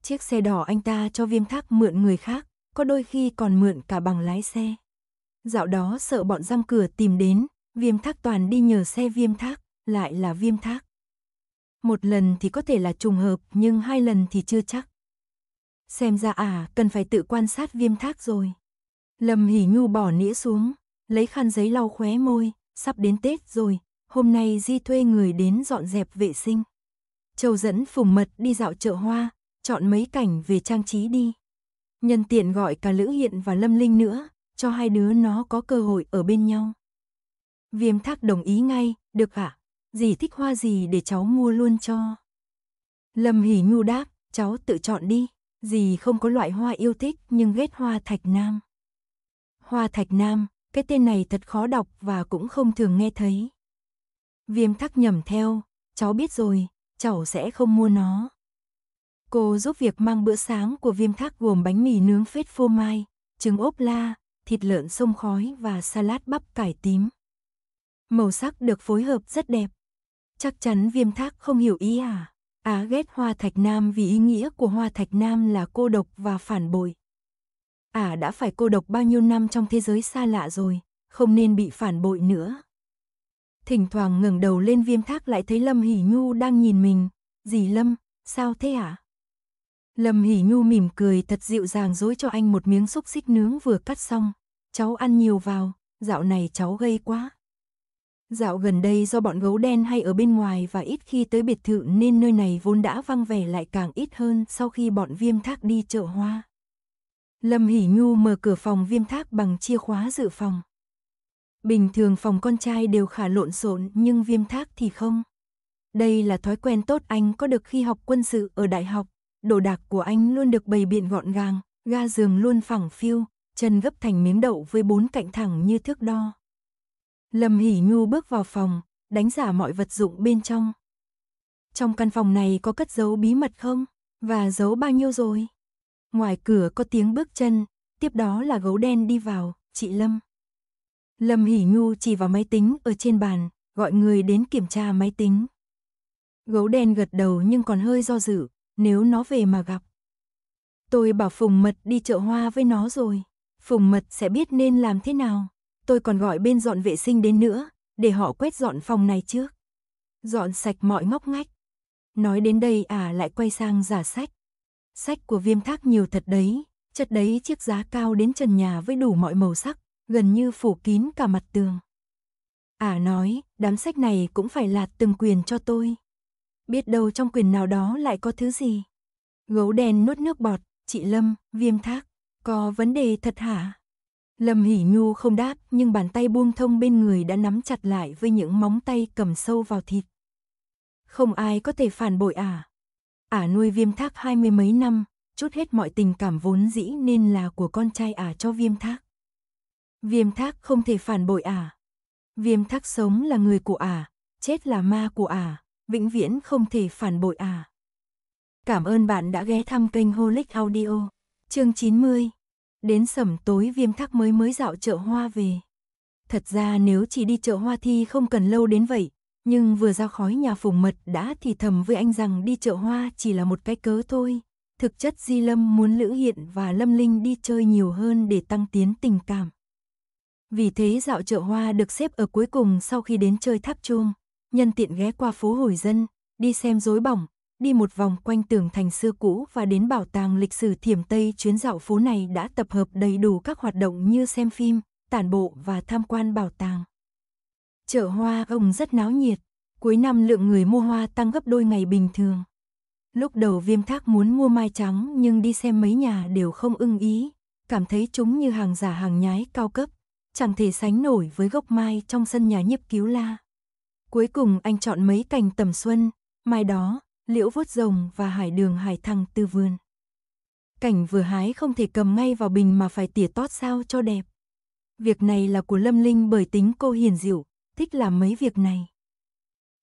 Chiếc xe đỏ anh ta cho viêm thác mượn người khác, có đôi khi còn mượn cả bằng lái xe. Dạo đó sợ bọn giam cửa tìm đến, viêm thác toàn đi nhờ xe viêm thác, lại là viêm thác. Một lần thì có thể là trùng hợp nhưng hai lần thì chưa chắc. Xem ra à, cần phải tự quan sát viêm thác rồi. Lâm Hỷ Nhu bỏ nĩa xuống, lấy khăn giấy lau khóe môi, sắp đến Tết rồi, hôm nay Di thuê người đến dọn dẹp vệ sinh. Châu dẫn Phùng Mật đi dạo chợ hoa, chọn mấy cảnh về trang trí đi. Nhân tiện gọi cả Lữ Hiện và Lâm Linh nữa, cho hai đứa nó có cơ hội ở bên nhau. Viêm thác đồng ý ngay, được ạ, dì thích hoa gì để cháu mua luôn cho. Lâm Hỉ Nhu đáp, cháu tự chọn đi, dì không có loại hoa yêu thích nhưng ghét hoa thạch nam. Hoa thạch nam, cái tên này thật khó đọc và cũng không thường nghe thấy. Viêm thắc nhầm theo, cháu biết rồi, cháu sẽ không mua nó. Cô giúp việc mang bữa sáng của viêm thác gồm bánh mì nướng phết phô mai, trứng ốp la, thịt lợn sông khói và salad bắp cải tím. Màu sắc được phối hợp rất đẹp. Chắc chắn viêm thác không hiểu ý à? Á à ghét hoa thạch nam vì ý nghĩa của hoa thạch nam là cô độc và phản bội. Ả à đã phải cô độc bao nhiêu năm trong thế giới xa lạ rồi, không nên bị phản bội nữa thỉnh thoảng ngẩng đầu lên viêm thác lại thấy Lâm Hỷ Nhu đang nhìn mình. Dì Lâm, sao thế hả? Lâm Hỷ Nhu mỉm cười thật dịu dàng dối cho anh một miếng xúc xích nướng vừa cắt xong. Cháu ăn nhiều vào, dạo này cháu gây quá. Dạo gần đây do bọn gấu đen hay ở bên ngoài và ít khi tới biệt thự nên nơi này vốn đã văng vẻ lại càng ít hơn sau khi bọn viêm thác đi chợ hoa. Lâm Hỷ Nhu mở cửa phòng viêm thác bằng chìa khóa dự phòng. Bình thường phòng con trai đều khả lộn xộn nhưng viêm thác thì không. Đây là thói quen tốt anh có được khi học quân sự ở đại học. Đồ đạc của anh luôn được bày biện gọn gàng, ga giường luôn phẳng phiu, chân gấp thành miếng đậu với bốn cạnh thẳng như thước đo. Lâm Hỷ Nhu bước vào phòng, đánh giả mọi vật dụng bên trong. Trong căn phòng này có cất giấu bí mật không? Và giấu bao nhiêu rồi? Ngoài cửa có tiếng bước chân, tiếp đó là gấu đen đi vào, chị Lâm. Lâm Hỷ Nhu chỉ vào máy tính ở trên bàn, gọi người đến kiểm tra máy tính. Gấu đen gật đầu nhưng còn hơi do dự, nếu nó về mà gặp. Tôi bảo Phùng Mật đi chợ hoa với nó rồi, Phùng Mật sẽ biết nên làm thế nào. Tôi còn gọi bên dọn vệ sinh đến nữa, để họ quét dọn phòng này trước. Dọn sạch mọi ngóc ngách. Nói đến đây à lại quay sang giả sách. Sách của viêm thác nhiều thật đấy, chất đấy chiếc giá cao đến trần nhà với đủ mọi màu sắc, gần như phủ kín cả mặt tường. Ả à nói, đám sách này cũng phải lạt từng quyền cho tôi. Biết đâu trong quyền nào đó lại có thứ gì. Gấu đen nuốt nước bọt, chị Lâm, viêm thác, có vấn đề thật hả? Lâm hỉ Nhu không đáp, nhưng bàn tay buông thông bên người đã nắm chặt lại với những móng tay cầm sâu vào thịt. Không ai có thể phản bội ả. À. Ả à nuôi viêm thác hai mươi mấy năm, chút hết mọi tình cảm vốn dĩ nên là của con trai ả à cho viêm thác. Viêm thác không thể phản bội ả. À. Viêm thác sống là người của ả, à, chết là ma của ả, à, vĩnh viễn không thể phản bội ả. Cảm ơn bạn đã ghé thăm kênh Holic Audio. Chương 90. Đến sẩm tối viêm thác mới mới dạo chợ hoa về. Thật ra nếu chỉ đi chợ hoa thì không cần lâu đến vậy, nhưng vừa ra khói nhà phùng mật đã thì thầm với anh rằng đi chợ hoa chỉ là một cái cớ thôi. Thực chất Di Lâm muốn Lữ Hiện và Lâm Linh đi chơi nhiều hơn để tăng tiến tình cảm. Vì thế dạo chợ hoa được xếp ở cuối cùng sau khi đến chơi tháp chuông, nhân tiện ghé qua phố Hồi Dân, đi xem rối bỏng, đi một vòng quanh tường thành xưa cũ và đến bảo tàng lịch sử Thiểm Tây chuyến dạo phố này đã tập hợp đầy đủ các hoạt động như xem phim, tản bộ và tham quan bảo tàng. Chợ hoa ông rất náo nhiệt, cuối năm lượng người mua hoa tăng gấp đôi ngày bình thường. Lúc đầu viêm thác muốn mua mai trắng nhưng đi xem mấy nhà đều không ưng ý, cảm thấy chúng như hàng giả hàng nhái cao cấp, chẳng thể sánh nổi với gốc mai trong sân nhà nhiếp cứu la. Cuối cùng anh chọn mấy cành tầm xuân, mai đó, liễu vuốt rồng và hải đường hải thăng tư vườn. Cảnh vừa hái không thể cầm ngay vào bình mà phải tỉa tót sao cho đẹp. Việc này là của Lâm Linh bởi tính cô hiền dịu, thích làm mấy việc này.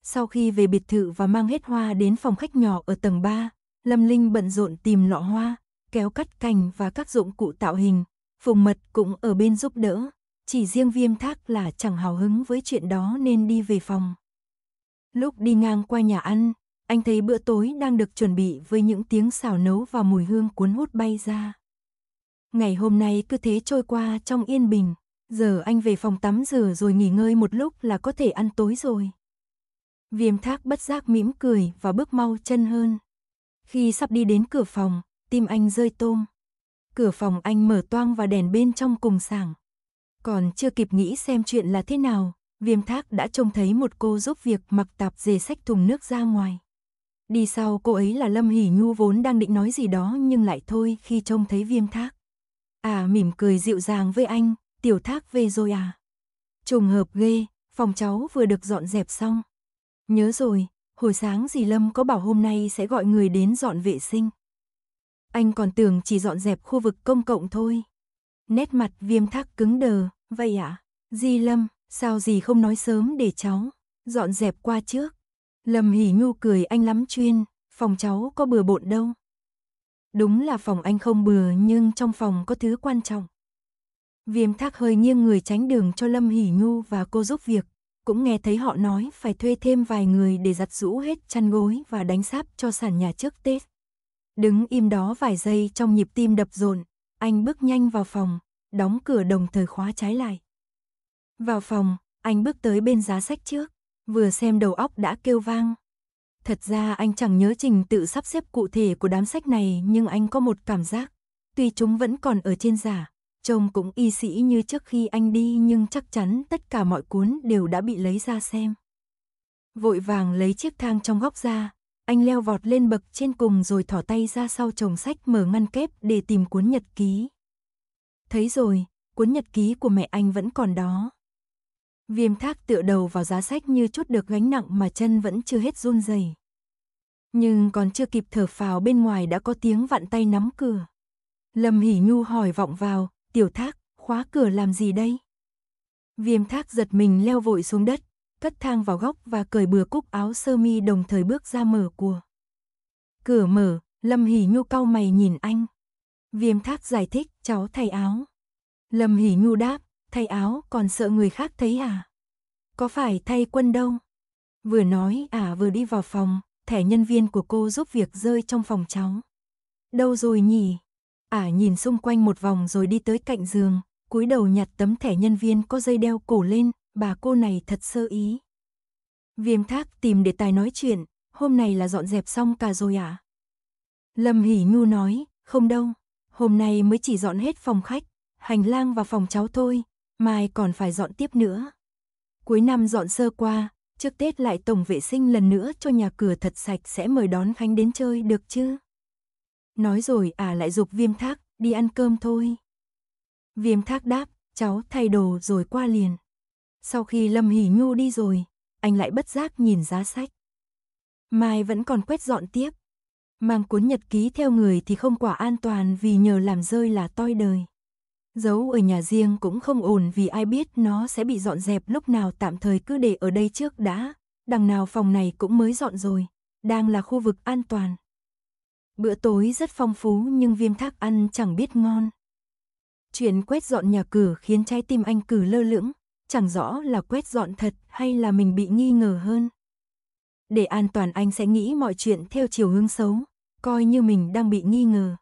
Sau khi về biệt thự và mang hết hoa đến phòng khách nhỏ ở tầng 3, Lâm Linh bận rộn tìm lọ hoa, kéo cắt cành và các dụng cụ tạo hình, Phùng Mật cũng ở bên giúp đỡ chỉ riêng viêm thác là chẳng hào hứng với chuyện đó nên đi về phòng. Lúc đi ngang qua nhà ăn, anh thấy bữa tối đang được chuẩn bị với những tiếng xào nấu và mùi hương cuốn hút bay ra. Ngày hôm nay cứ thế trôi qua trong yên bình, giờ anh về phòng tắm rửa rồi nghỉ ngơi một lúc là có thể ăn tối rồi. Viêm thác bất giác mỉm cười và bước mau chân hơn. Khi sắp đi đến cửa phòng, tim anh rơi tôm. Cửa phòng anh mở toang và đèn bên trong cùng sảng. Còn chưa kịp nghĩ xem chuyện là thế nào, viêm thác đã trông thấy một cô giúp việc mặc tạp dề sách thùng nước ra ngoài. Đi sau cô ấy là Lâm Hỷ Nhu vốn đang định nói gì đó nhưng lại thôi khi trông thấy viêm thác. À mỉm cười dịu dàng với anh, tiểu thác về rồi à. Trùng hợp ghê, phòng cháu vừa được dọn dẹp xong. Nhớ rồi, hồi sáng dì Lâm có bảo hôm nay sẽ gọi người đến dọn vệ sinh. Anh còn tưởng chỉ dọn dẹp khu vực công cộng thôi nét mặt viêm thác cứng đờ, vậy ạ, à? Di Lâm, sao gì không nói sớm để cháu, dọn dẹp qua trước. Lâm Hỉ Nhu cười anh lắm chuyên, phòng cháu có bừa bộn đâu. Đúng là phòng anh không bừa nhưng trong phòng có thứ quan trọng. Viêm thác hơi nghiêng người tránh đường cho Lâm Hỉ Nhu và cô giúp việc, cũng nghe thấy họ nói phải thuê thêm vài người để giặt rũ hết chăn gối và đánh sáp cho sàn nhà trước Tết. Đứng im đó vài giây trong nhịp tim đập rộn, anh bước nhanh vào phòng, đóng cửa đồng thời khóa trái lại. Vào phòng, anh bước tới bên giá sách trước, vừa xem đầu óc đã kêu vang. Thật ra anh chẳng nhớ trình tự sắp xếp cụ thể của đám sách này nhưng anh có một cảm giác. Tuy chúng vẫn còn ở trên giả, trông cũng y sĩ như trước khi anh đi nhưng chắc chắn tất cả mọi cuốn đều đã bị lấy ra xem. Vội vàng lấy chiếc thang trong góc ra, anh leo vọt lên bậc trên cùng rồi thỏ tay ra sau chồng sách mở ngăn kép để tìm cuốn nhật ký. Thấy rồi, cuốn nhật ký của mẹ anh vẫn còn đó. Viêm thác tựa đầu vào giá sách như chút được gánh nặng mà chân vẫn chưa hết run rẩy. Nhưng còn chưa kịp thở phào bên ngoài đã có tiếng vặn tay nắm cửa. Lâm Hỉ Nhu hỏi vọng vào, tiểu thác, khóa cửa làm gì đây? Viêm thác giật mình leo vội xuống đất, cất thang vào góc và cởi bừa cúc áo sơ mi đồng thời bước ra mở của. Cửa mở, Lâm Hỷ Nhu cau mày nhìn anh. Viêm thác giải thích, cháu thay áo. Lâm Hỷ Nhu đáp, thay áo còn sợ người khác thấy à? Có phải thay quân đâu? Vừa nói ả à, vừa đi vào phòng, thẻ nhân viên của cô giúp việc rơi trong phòng cháu. Đâu rồi nhỉ? Ả à, nhìn xung quanh một vòng rồi đi tới cạnh giường, cúi đầu nhặt tấm thẻ nhân viên có dây đeo cổ lên, bà cô này thật sơ ý. Viêm thác tìm đề tài nói chuyện, hôm nay là dọn dẹp xong cả rồi à? Lâm Hỷ Nhu nói, không đâu, hôm nay mới chỉ dọn hết phòng khách, hành lang và phòng cháu thôi, mai còn phải dọn tiếp nữa. Cuối năm dọn sơ qua, trước Tết lại tổng vệ sinh lần nữa cho nhà cửa thật sạch sẽ mời đón Khánh đến chơi được chứ? Nói rồi à lại dục viêm thác, đi ăn cơm thôi. Viêm thác đáp, cháu thay đồ rồi qua liền. Sau khi Lâm Hỷ Nhu đi rồi, anh lại bất giác nhìn giá sách. Mai vẫn còn quét dọn tiếp. Mang cuốn nhật ký theo người thì không quả an toàn vì nhờ làm rơi là toi đời. Giấu ở nhà riêng cũng không ổn vì ai biết nó sẽ bị dọn dẹp lúc nào tạm thời cứ để ở đây trước đã. Đằng nào phòng này cũng mới dọn rồi, đang là khu vực an toàn. Bữa tối rất phong phú nhưng viêm thác ăn chẳng biết ngon. Chuyện quét dọn nhà cửa khiến trái tim anh cử lơ lưỡng, chẳng rõ là quét dọn thật hay là mình bị nghi ngờ hơn. Để an toàn anh sẽ nghĩ mọi chuyện theo chiều hướng xấu, coi như mình đang bị nghi ngờ.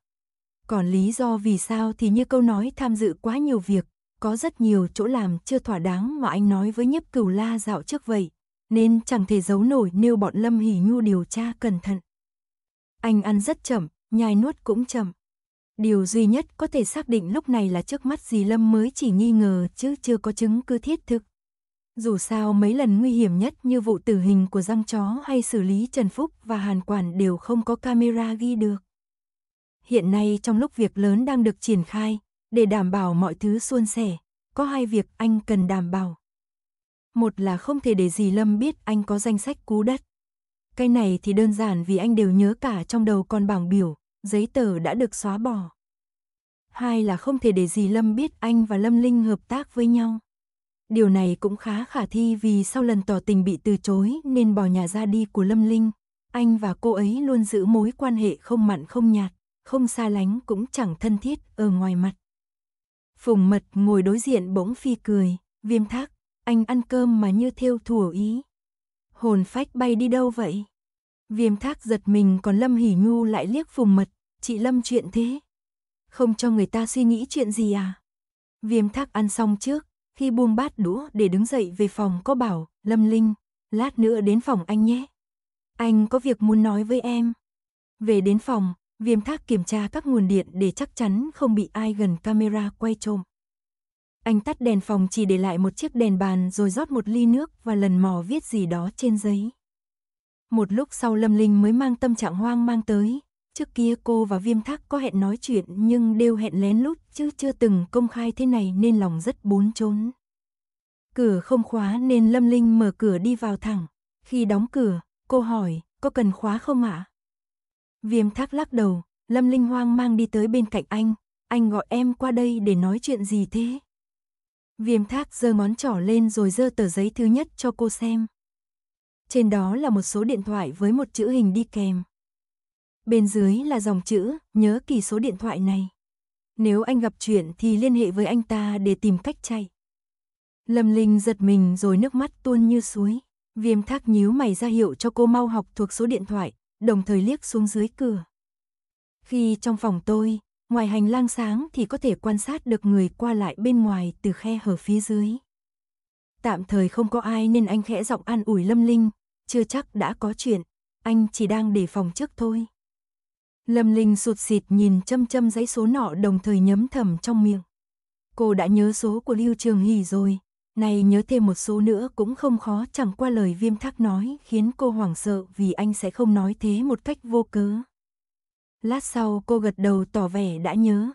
Còn lý do vì sao thì như câu nói tham dự quá nhiều việc, có rất nhiều chỗ làm chưa thỏa đáng mà anh nói với nhiếp cửu la dạo trước vậy, nên chẳng thể giấu nổi nếu bọn Lâm Hỷ Nhu điều tra cẩn thận. Anh ăn rất chậm, nhai nuốt cũng chậm. Điều duy nhất có thể xác định lúc này là trước mắt dì Lâm mới chỉ nghi ngờ chứ chưa có chứng cứ thiết thực. Dù sao mấy lần nguy hiểm nhất như vụ tử hình của răng chó hay xử lý Trần Phúc và Hàn Quản đều không có camera ghi được. Hiện nay trong lúc việc lớn đang được triển khai, để đảm bảo mọi thứ suôn sẻ, có hai việc anh cần đảm bảo. Một là không thể để dì Lâm biết anh có danh sách cú đất. Cái này thì đơn giản vì anh đều nhớ cả trong đầu con bảng biểu, giấy tờ đã được xóa bỏ. Hai là không thể để gì Lâm biết anh và Lâm Linh hợp tác với nhau. Điều này cũng khá khả thi vì sau lần tỏ tình bị từ chối nên bỏ nhà ra đi của Lâm Linh, anh và cô ấy luôn giữ mối quan hệ không mặn không nhạt, không xa lánh cũng chẳng thân thiết ở ngoài mặt. Phùng mật ngồi đối diện bỗng phi cười, viêm thác, anh ăn cơm mà như theo thùa ý. Hồn phách bay đi đâu vậy? Viêm thác giật mình còn Lâm Hỉ Nhu lại liếc phùng mật, chị Lâm chuyện thế. Không cho người ta suy nghĩ chuyện gì à? Viêm thác ăn xong trước, khi buông bát đũa để đứng dậy về phòng có bảo, Lâm Linh, lát nữa đến phòng anh nhé. Anh có việc muốn nói với em. Về đến phòng, viêm thác kiểm tra các nguồn điện để chắc chắn không bị ai gần camera quay trộm. Anh tắt đèn phòng chỉ để lại một chiếc đèn bàn rồi rót một ly nước và lần mò viết gì đó trên giấy. Một lúc sau Lâm Linh mới mang tâm trạng hoang mang tới. Trước kia cô và Viêm Thác có hẹn nói chuyện nhưng đều hẹn lén lút chứ chưa từng công khai thế này nên lòng rất bốn trốn. Cửa không khóa nên Lâm Linh mở cửa đi vào thẳng. Khi đóng cửa, cô hỏi, có cần khóa không ạ? Viêm Thác lắc đầu, Lâm Linh hoang mang đi tới bên cạnh anh. Anh gọi em qua đây để nói chuyện gì thế? Viêm Thác giơ ngón trỏ lên rồi giơ tờ giấy thứ nhất cho cô xem trên đó là một số điện thoại với một chữ hình đi kèm. Bên dưới là dòng chữ, nhớ kỳ số điện thoại này. Nếu anh gặp chuyện thì liên hệ với anh ta để tìm cách chạy. Lâm Linh giật mình rồi nước mắt tuôn như suối. Viêm thác nhíu mày ra hiệu cho cô mau học thuộc số điện thoại, đồng thời liếc xuống dưới cửa. Khi trong phòng tôi, ngoài hành lang sáng thì có thể quan sát được người qua lại bên ngoài từ khe hở phía dưới. Tạm thời không có ai nên anh khẽ giọng an ủi Lâm Linh, chưa chắc đã có chuyện, anh chỉ đang đề phòng trước thôi. Lâm Linh sụt sịt nhìn châm châm giấy số nọ đồng thời nhấm thầm trong miệng. Cô đã nhớ số của Lưu Trường Hỷ rồi, nay nhớ thêm một số nữa cũng không khó chẳng qua lời viêm thác nói khiến cô hoảng sợ vì anh sẽ không nói thế một cách vô cớ. Lát sau cô gật đầu tỏ vẻ đã nhớ.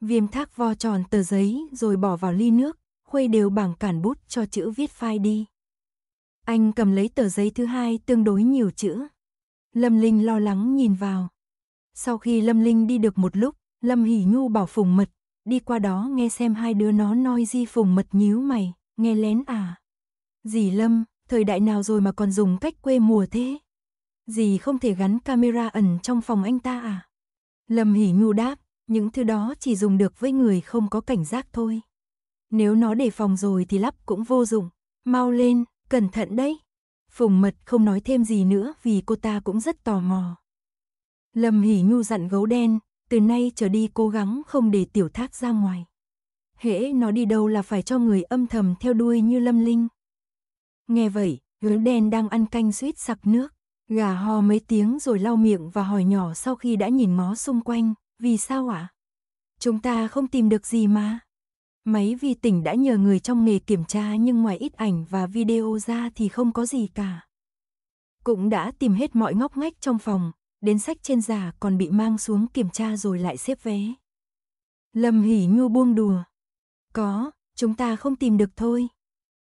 Viêm thác vo tròn tờ giấy rồi bỏ vào ly nước, khuây đều bằng cản bút cho chữ viết phai đi. Anh cầm lấy tờ giấy thứ hai tương đối nhiều chữ. Lâm Linh lo lắng nhìn vào. Sau khi Lâm Linh đi được một lúc, Lâm Hỷ Nhu bảo Phùng Mật, đi qua đó nghe xem hai đứa nó nói gì Phùng Mật nhíu mày, nghe lén à. Dì Lâm, thời đại nào rồi mà còn dùng cách quê mùa thế? Dì không thể gắn camera ẩn trong phòng anh ta à? Lâm Hỷ Nhu đáp, những thứ đó chỉ dùng được với người không có cảnh giác thôi. Nếu nó đề phòng rồi thì lắp cũng vô dụng, mau lên, Cẩn thận đấy. Phùng mật không nói thêm gì nữa vì cô ta cũng rất tò mò. Lâm Hỉ Nhu dặn gấu đen, từ nay trở đi cố gắng không để tiểu thác ra ngoài. Hễ nó đi đâu là phải cho người âm thầm theo đuôi như lâm linh. Nghe vậy, gấu đen đang ăn canh suýt sặc nước. Gà ho mấy tiếng rồi lau miệng và hỏi nhỏ sau khi đã nhìn ngó xung quanh, vì sao ạ? À? Chúng ta không tìm được gì mà. Máy vi tỉnh đã nhờ người trong nghề kiểm tra nhưng ngoài ít ảnh và video ra thì không có gì cả. Cũng đã tìm hết mọi ngóc ngách trong phòng, đến sách trên giả còn bị mang xuống kiểm tra rồi lại xếp vé. Lâm Hỷ Nhu buông đùa. Có, chúng ta không tìm được thôi.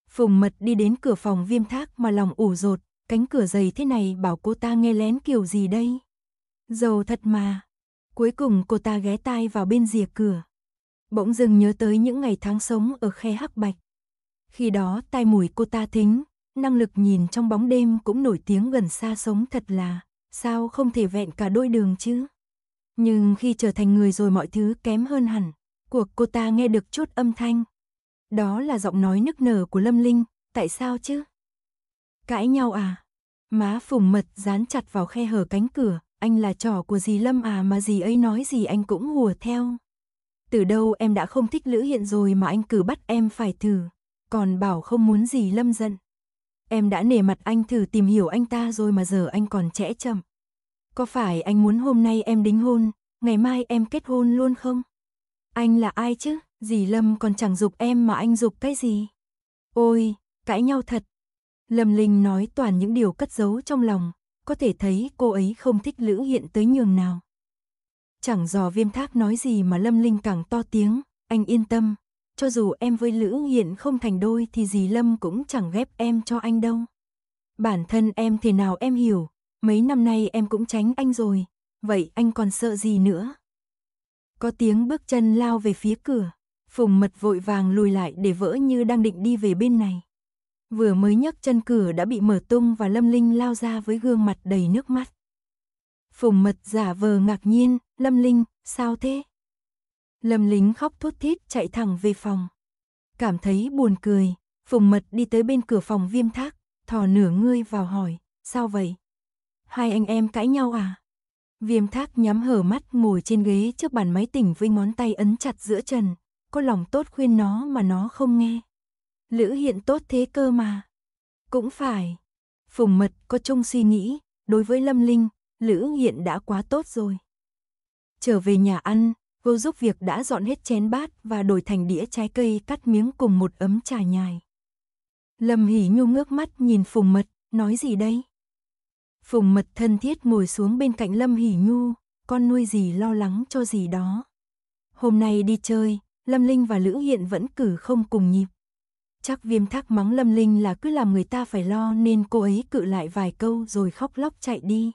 Phùng mật đi đến cửa phòng viêm thác mà lòng ủ rột, cánh cửa dày thế này bảo cô ta nghe lén kiểu gì đây. Dầu thật mà. Cuối cùng cô ta ghé tai vào bên rìa cửa bỗng dưng nhớ tới những ngày tháng sống ở khe hắc bạch. Khi đó tai mùi cô ta thính, năng lực nhìn trong bóng đêm cũng nổi tiếng gần xa sống thật là, sao không thể vẹn cả đôi đường chứ? Nhưng khi trở thành người rồi mọi thứ kém hơn hẳn, cuộc cô ta nghe được chút âm thanh. Đó là giọng nói nức nở của Lâm Linh, tại sao chứ? Cãi nhau à? Má phùng mật dán chặt vào khe hở cánh cửa, anh là trò của dì Lâm à mà dì ấy nói gì anh cũng hùa theo, từ đâu em đã không thích Lữ Hiện rồi mà anh cứ bắt em phải thử, còn bảo không muốn gì lâm giận. Em đã nề mặt anh thử tìm hiểu anh ta rồi mà giờ anh còn trễ chậm. Có phải anh muốn hôm nay em đính hôn, ngày mai em kết hôn luôn không? Anh là ai chứ, dì Lâm còn chẳng dục em mà anh dục cái gì? Ôi, cãi nhau thật. Lâm Linh nói toàn những điều cất giấu trong lòng, có thể thấy cô ấy không thích Lữ Hiện tới nhường nào. Chẳng dò viêm thác nói gì mà Lâm Linh càng to tiếng, anh yên tâm, cho dù em với Lữ Hiện không thành đôi thì dì Lâm cũng chẳng ghép em cho anh đâu. Bản thân em thế nào em hiểu, mấy năm nay em cũng tránh anh rồi, vậy anh còn sợ gì nữa? Có tiếng bước chân lao về phía cửa, Phùng Mật vội vàng lùi lại để vỡ như đang định đi về bên này. Vừa mới nhấc chân cửa đã bị mở tung và Lâm Linh lao ra với gương mặt đầy nước mắt. Phùng mật giả vờ ngạc nhiên, Lâm Linh, sao thế? Lâm Lính khóc thút thít chạy thẳng về phòng. Cảm thấy buồn cười, Phùng mật đi tới bên cửa phòng viêm thác, thò nửa ngươi vào hỏi, sao vậy? Hai anh em cãi nhau à? Viêm thác nhắm hở mắt ngồi trên ghế trước bàn máy tỉnh với ngón tay ấn chặt giữa trần, có lòng tốt khuyên nó mà nó không nghe. Lữ hiện tốt thế cơ mà. Cũng phải. Phùng mật có trông suy nghĩ, đối với Lâm Linh, Lữ Nghiện đã quá tốt rồi. Trở về nhà ăn, vô giúp việc đã dọn hết chén bát và đổi thành đĩa trái cây cắt miếng cùng một ấm trà nhài. Lâm Hỷ Nhu ngước mắt nhìn Phùng Mật, nói gì đây? Phùng Mật thân thiết ngồi xuống bên cạnh Lâm Hỷ Nhu, con nuôi gì lo lắng cho gì đó. Hôm nay đi chơi, Lâm Linh và Lữ Hiện vẫn cử không cùng nhịp. Chắc viêm thắc mắng Lâm Linh là cứ làm người ta phải lo nên cô ấy cự lại vài câu rồi khóc lóc chạy đi.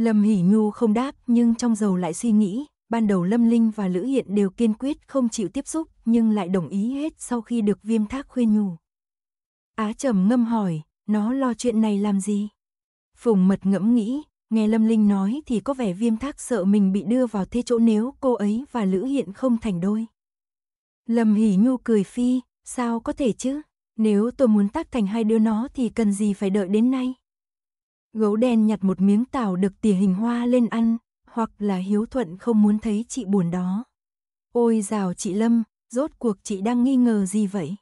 Lâm Hỷ Nhu không đáp nhưng trong dầu lại suy nghĩ, ban đầu Lâm Linh và Lữ Hiện đều kiên quyết không chịu tiếp xúc nhưng lại đồng ý hết sau khi được viêm thác khuyên nhủ. Á trầm ngâm hỏi, nó lo chuyện này làm gì? Phùng mật ngẫm nghĩ, nghe Lâm Linh nói thì có vẻ viêm thác sợ mình bị đưa vào thế chỗ nếu cô ấy và Lữ Hiện không thành đôi. Lâm Hỷ Nhu cười phi, sao có thể chứ? Nếu tôi muốn tác thành hai đứa nó thì cần gì phải đợi đến nay? Gấu đen nhặt một miếng tảo được tỉa hình hoa lên ăn, hoặc là hiếu thuận không muốn thấy chị buồn đó. Ôi rào chị Lâm, rốt cuộc chị đang nghi ngờ gì vậy?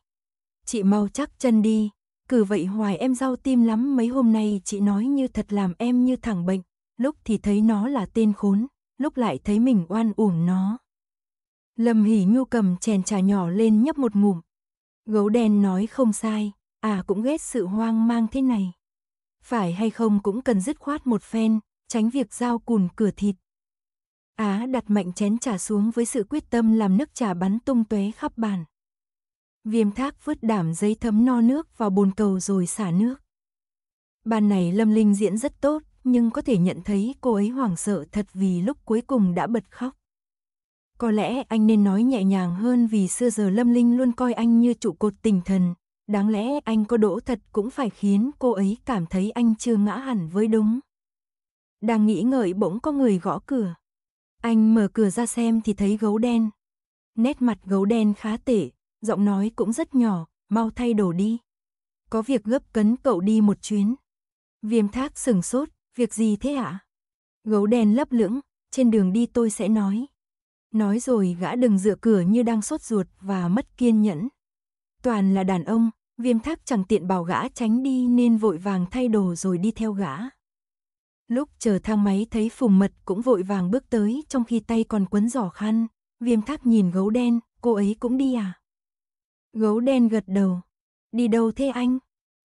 Chị mau chắc chân đi, Cử vậy hoài em đau tim lắm mấy hôm nay chị nói như thật làm em như thẳng bệnh, lúc thì thấy nó là tên khốn, lúc lại thấy mình oan uổng nó. Lâm Hỉ Nhu cầm chèn trà nhỏ lên nhấp một ngụm. Gấu đen nói không sai, à cũng ghét sự hoang mang thế này phải hay không cũng cần dứt khoát một phen, tránh việc giao cùn cửa thịt. Á đặt mạnh chén trà xuống với sự quyết tâm làm nước trà bắn tung tóe khắp bàn. Viêm thác vứt đảm giấy thấm no nước vào bồn cầu rồi xả nước. Bàn này Lâm Linh diễn rất tốt, nhưng có thể nhận thấy cô ấy hoảng sợ thật vì lúc cuối cùng đã bật khóc. Có lẽ anh nên nói nhẹ nhàng hơn vì xưa giờ Lâm Linh luôn coi anh như trụ cột tinh thần, đáng lẽ anh có đỗ thật cũng phải khiến cô ấy cảm thấy anh chưa ngã hẳn với đúng. Đang nghĩ ngợi bỗng có người gõ cửa. Anh mở cửa ra xem thì thấy gấu đen. Nét mặt gấu đen khá tệ, giọng nói cũng rất nhỏ, mau thay đồ đi. Có việc gấp cấn cậu đi một chuyến. Viêm thác sừng sốt, việc gì thế ạ? Gấu đen lấp lưỡng, trên đường đi tôi sẽ nói. Nói rồi gã đừng dựa cửa như đang sốt ruột và mất kiên nhẫn. Toàn là đàn ông, Viêm thác chẳng tiện bảo gã tránh đi nên vội vàng thay đồ rồi đi theo gã. Lúc chờ thang máy thấy phùng mật cũng vội vàng bước tới trong khi tay còn quấn giỏ khăn. Viêm thác nhìn gấu đen, cô ấy cũng đi à? Gấu đen gật đầu. Đi đâu thế anh?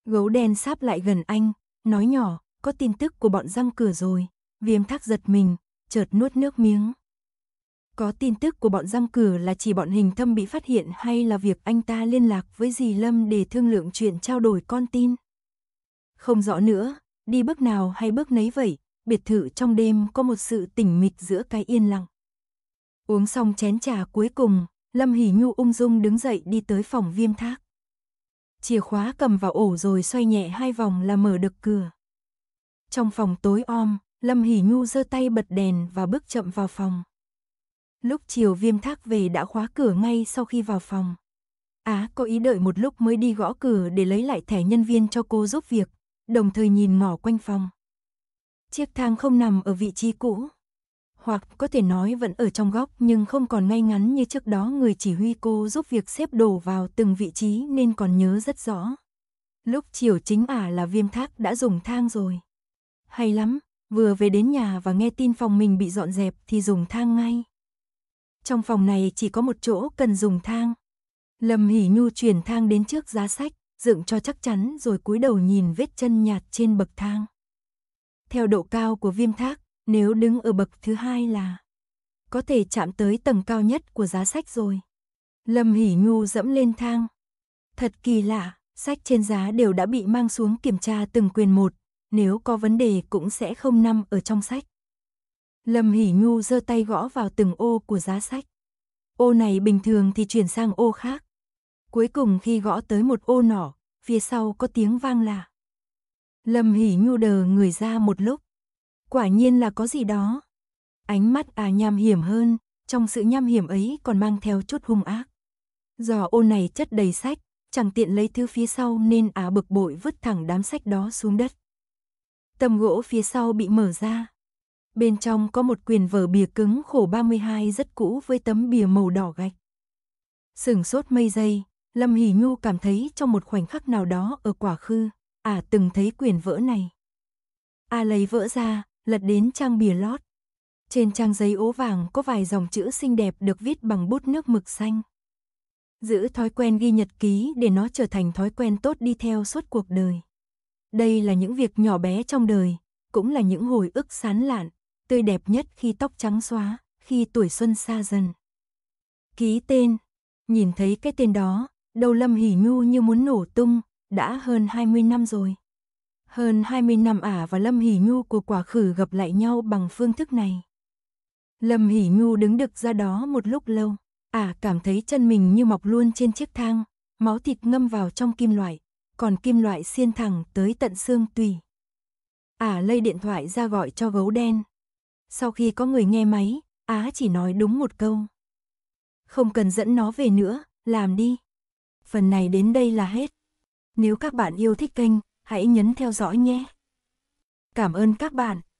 Gấu đen sáp lại gần anh, nói nhỏ, có tin tức của bọn răng cửa rồi. Viêm thác giật mình, chợt nuốt nước miếng. Có tin tức của bọn giam cửa là chỉ bọn hình thâm bị phát hiện hay là việc anh ta liên lạc với dì Lâm để thương lượng chuyện trao đổi con tin? Không rõ nữa, đi bước nào hay bước nấy vậy, biệt thự trong đêm có một sự tỉnh mịch giữa cái yên lặng. Uống xong chén trà cuối cùng, Lâm Hỷ Nhu ung dung đứng dậy đi tới phòng viêm thác. Chìa khóa cầm vào ổ rồi xoay nhẹ hai vòng là mở được cửa. Trong phòng tối om, Lâm Hỷ Nhu giơ tay bật đèn và bước chậm vào phòng. Lúc chiều viêm thác về đã khóa cửa ngay sau khi vào phòng. Á có ý đợi một lúc mới đi gõ cửa để lấy lại thẻ nhân viên cho cô giúp việc, đồng thời nhìn mỏ quanh phòng. Chiếc thang không nằm ở vị trí cũ. Hoặc có thể nói vẫn ở trong góc nhưng không còn ngay ngắn như trước đó người chỉ huy cô giúp việc xếp đồ vào từng vị trí nên còn nhớ rất rõ. Lúc chiều chính ả là viêm thác đã dùng thang rồi. Hay lắm, vừa về đến nhà và nghe tin phòng mình bị dọn dẹp thì dùng thang ngay trong phòng này chỉ có một chỗ cần dùng thang. Lâm Hỷ Nhu chuyển thang đến trước giá sách, dựng cho chắc chắn rồi cúi đầu nhìn vết chân nhạt trên bậc thang. Theo độ cao của viêm thác, nếu đứng ở bậc thứ hai là có thể chạm tới tầng cao nhất của giá sách rồi. Lâm Hỷ Nhu dẫm lên thang. Thật kỳ lạ, sách trên giá đều đã bị mang xuống kiểm tra từng quyền một, nếu có vấn đề cũng sẽ không nằm ở trong sách. Lâm Hỷ Nhu giơ tay gõ vào từng ô của giá sách. Ô này bình thường thì chuyển sang ô khác. Cuối cùng khi gõ tới một ô nỏ, phía sau có tiếng vang lạ. Lâm Hỷ Nhu đờ người ra một lúc. Quả nhiên là có gì đó. Ánh mắt à nham hiểm hơn, trong sự nham hiểm ấy còn mang theo chút hung ác. Do ô này chất đầy sách, chẳng tiện lấy thứ phía sau nên á à bực bội vứt thẳng đám sách đó xuống đất. Tầm gỗ phía sau bị mở ra, Bên trong có một quyển vở bìa cứng khổ 32 rất cũ với tấm bìa màu đỏ gạch. sừng sốt mây giây, Lâm Hỷ Nhu cảm thấy trong một khoảnh khắc nào đó ở quả khư, à, từng thấy quyển vỡ này. à, lấy vỡ ra, lật đến trang bìa lót. Trên trang giấy ố vàng có vài dòng chữ xinh đẹp được viết bằng bút nước mực xanh. Giữ thói quen ghi nhật ký để nó trở thành thói quen tốt đi theo suốt cuộc đời. Đây là những việc nhỏ bé trong đời, cũng là những hồi ức sán lạn, tươi đẹp nhất khi tóc trắng xóa, khi tuổi xuân xa dần. Ký tên, nhìn thấy cái tên đó, đầu Lâm Hỉ Nhu như muốn nổ tung, đã hơn 20 năm rồi. Hơn 20 năm ả và Lâm Hỉ Nhu của quả khử gặp lại nhau bằng phương thức này. Lâm Hỉ Nhu đứng được ra đó một lúc lâu, ả cảm thấy chân mình như mọc luôn trên chiếc thang, máu thịt ngâm vào trong kim loại, còn kim loại xiên thẳng tới tận xương tùy. Ả lây điện thoại ra gọi cho gấu đen, sau khi có người nghe máy, Á chỉ nói đúng một câu. Không cần dẫn nó về nữa, làm đi. Phần này đến đây là hết. Nếu các bạn yêu thích kênh, hãy nhấn theo dõi nhé. Cảm ơn các bạn.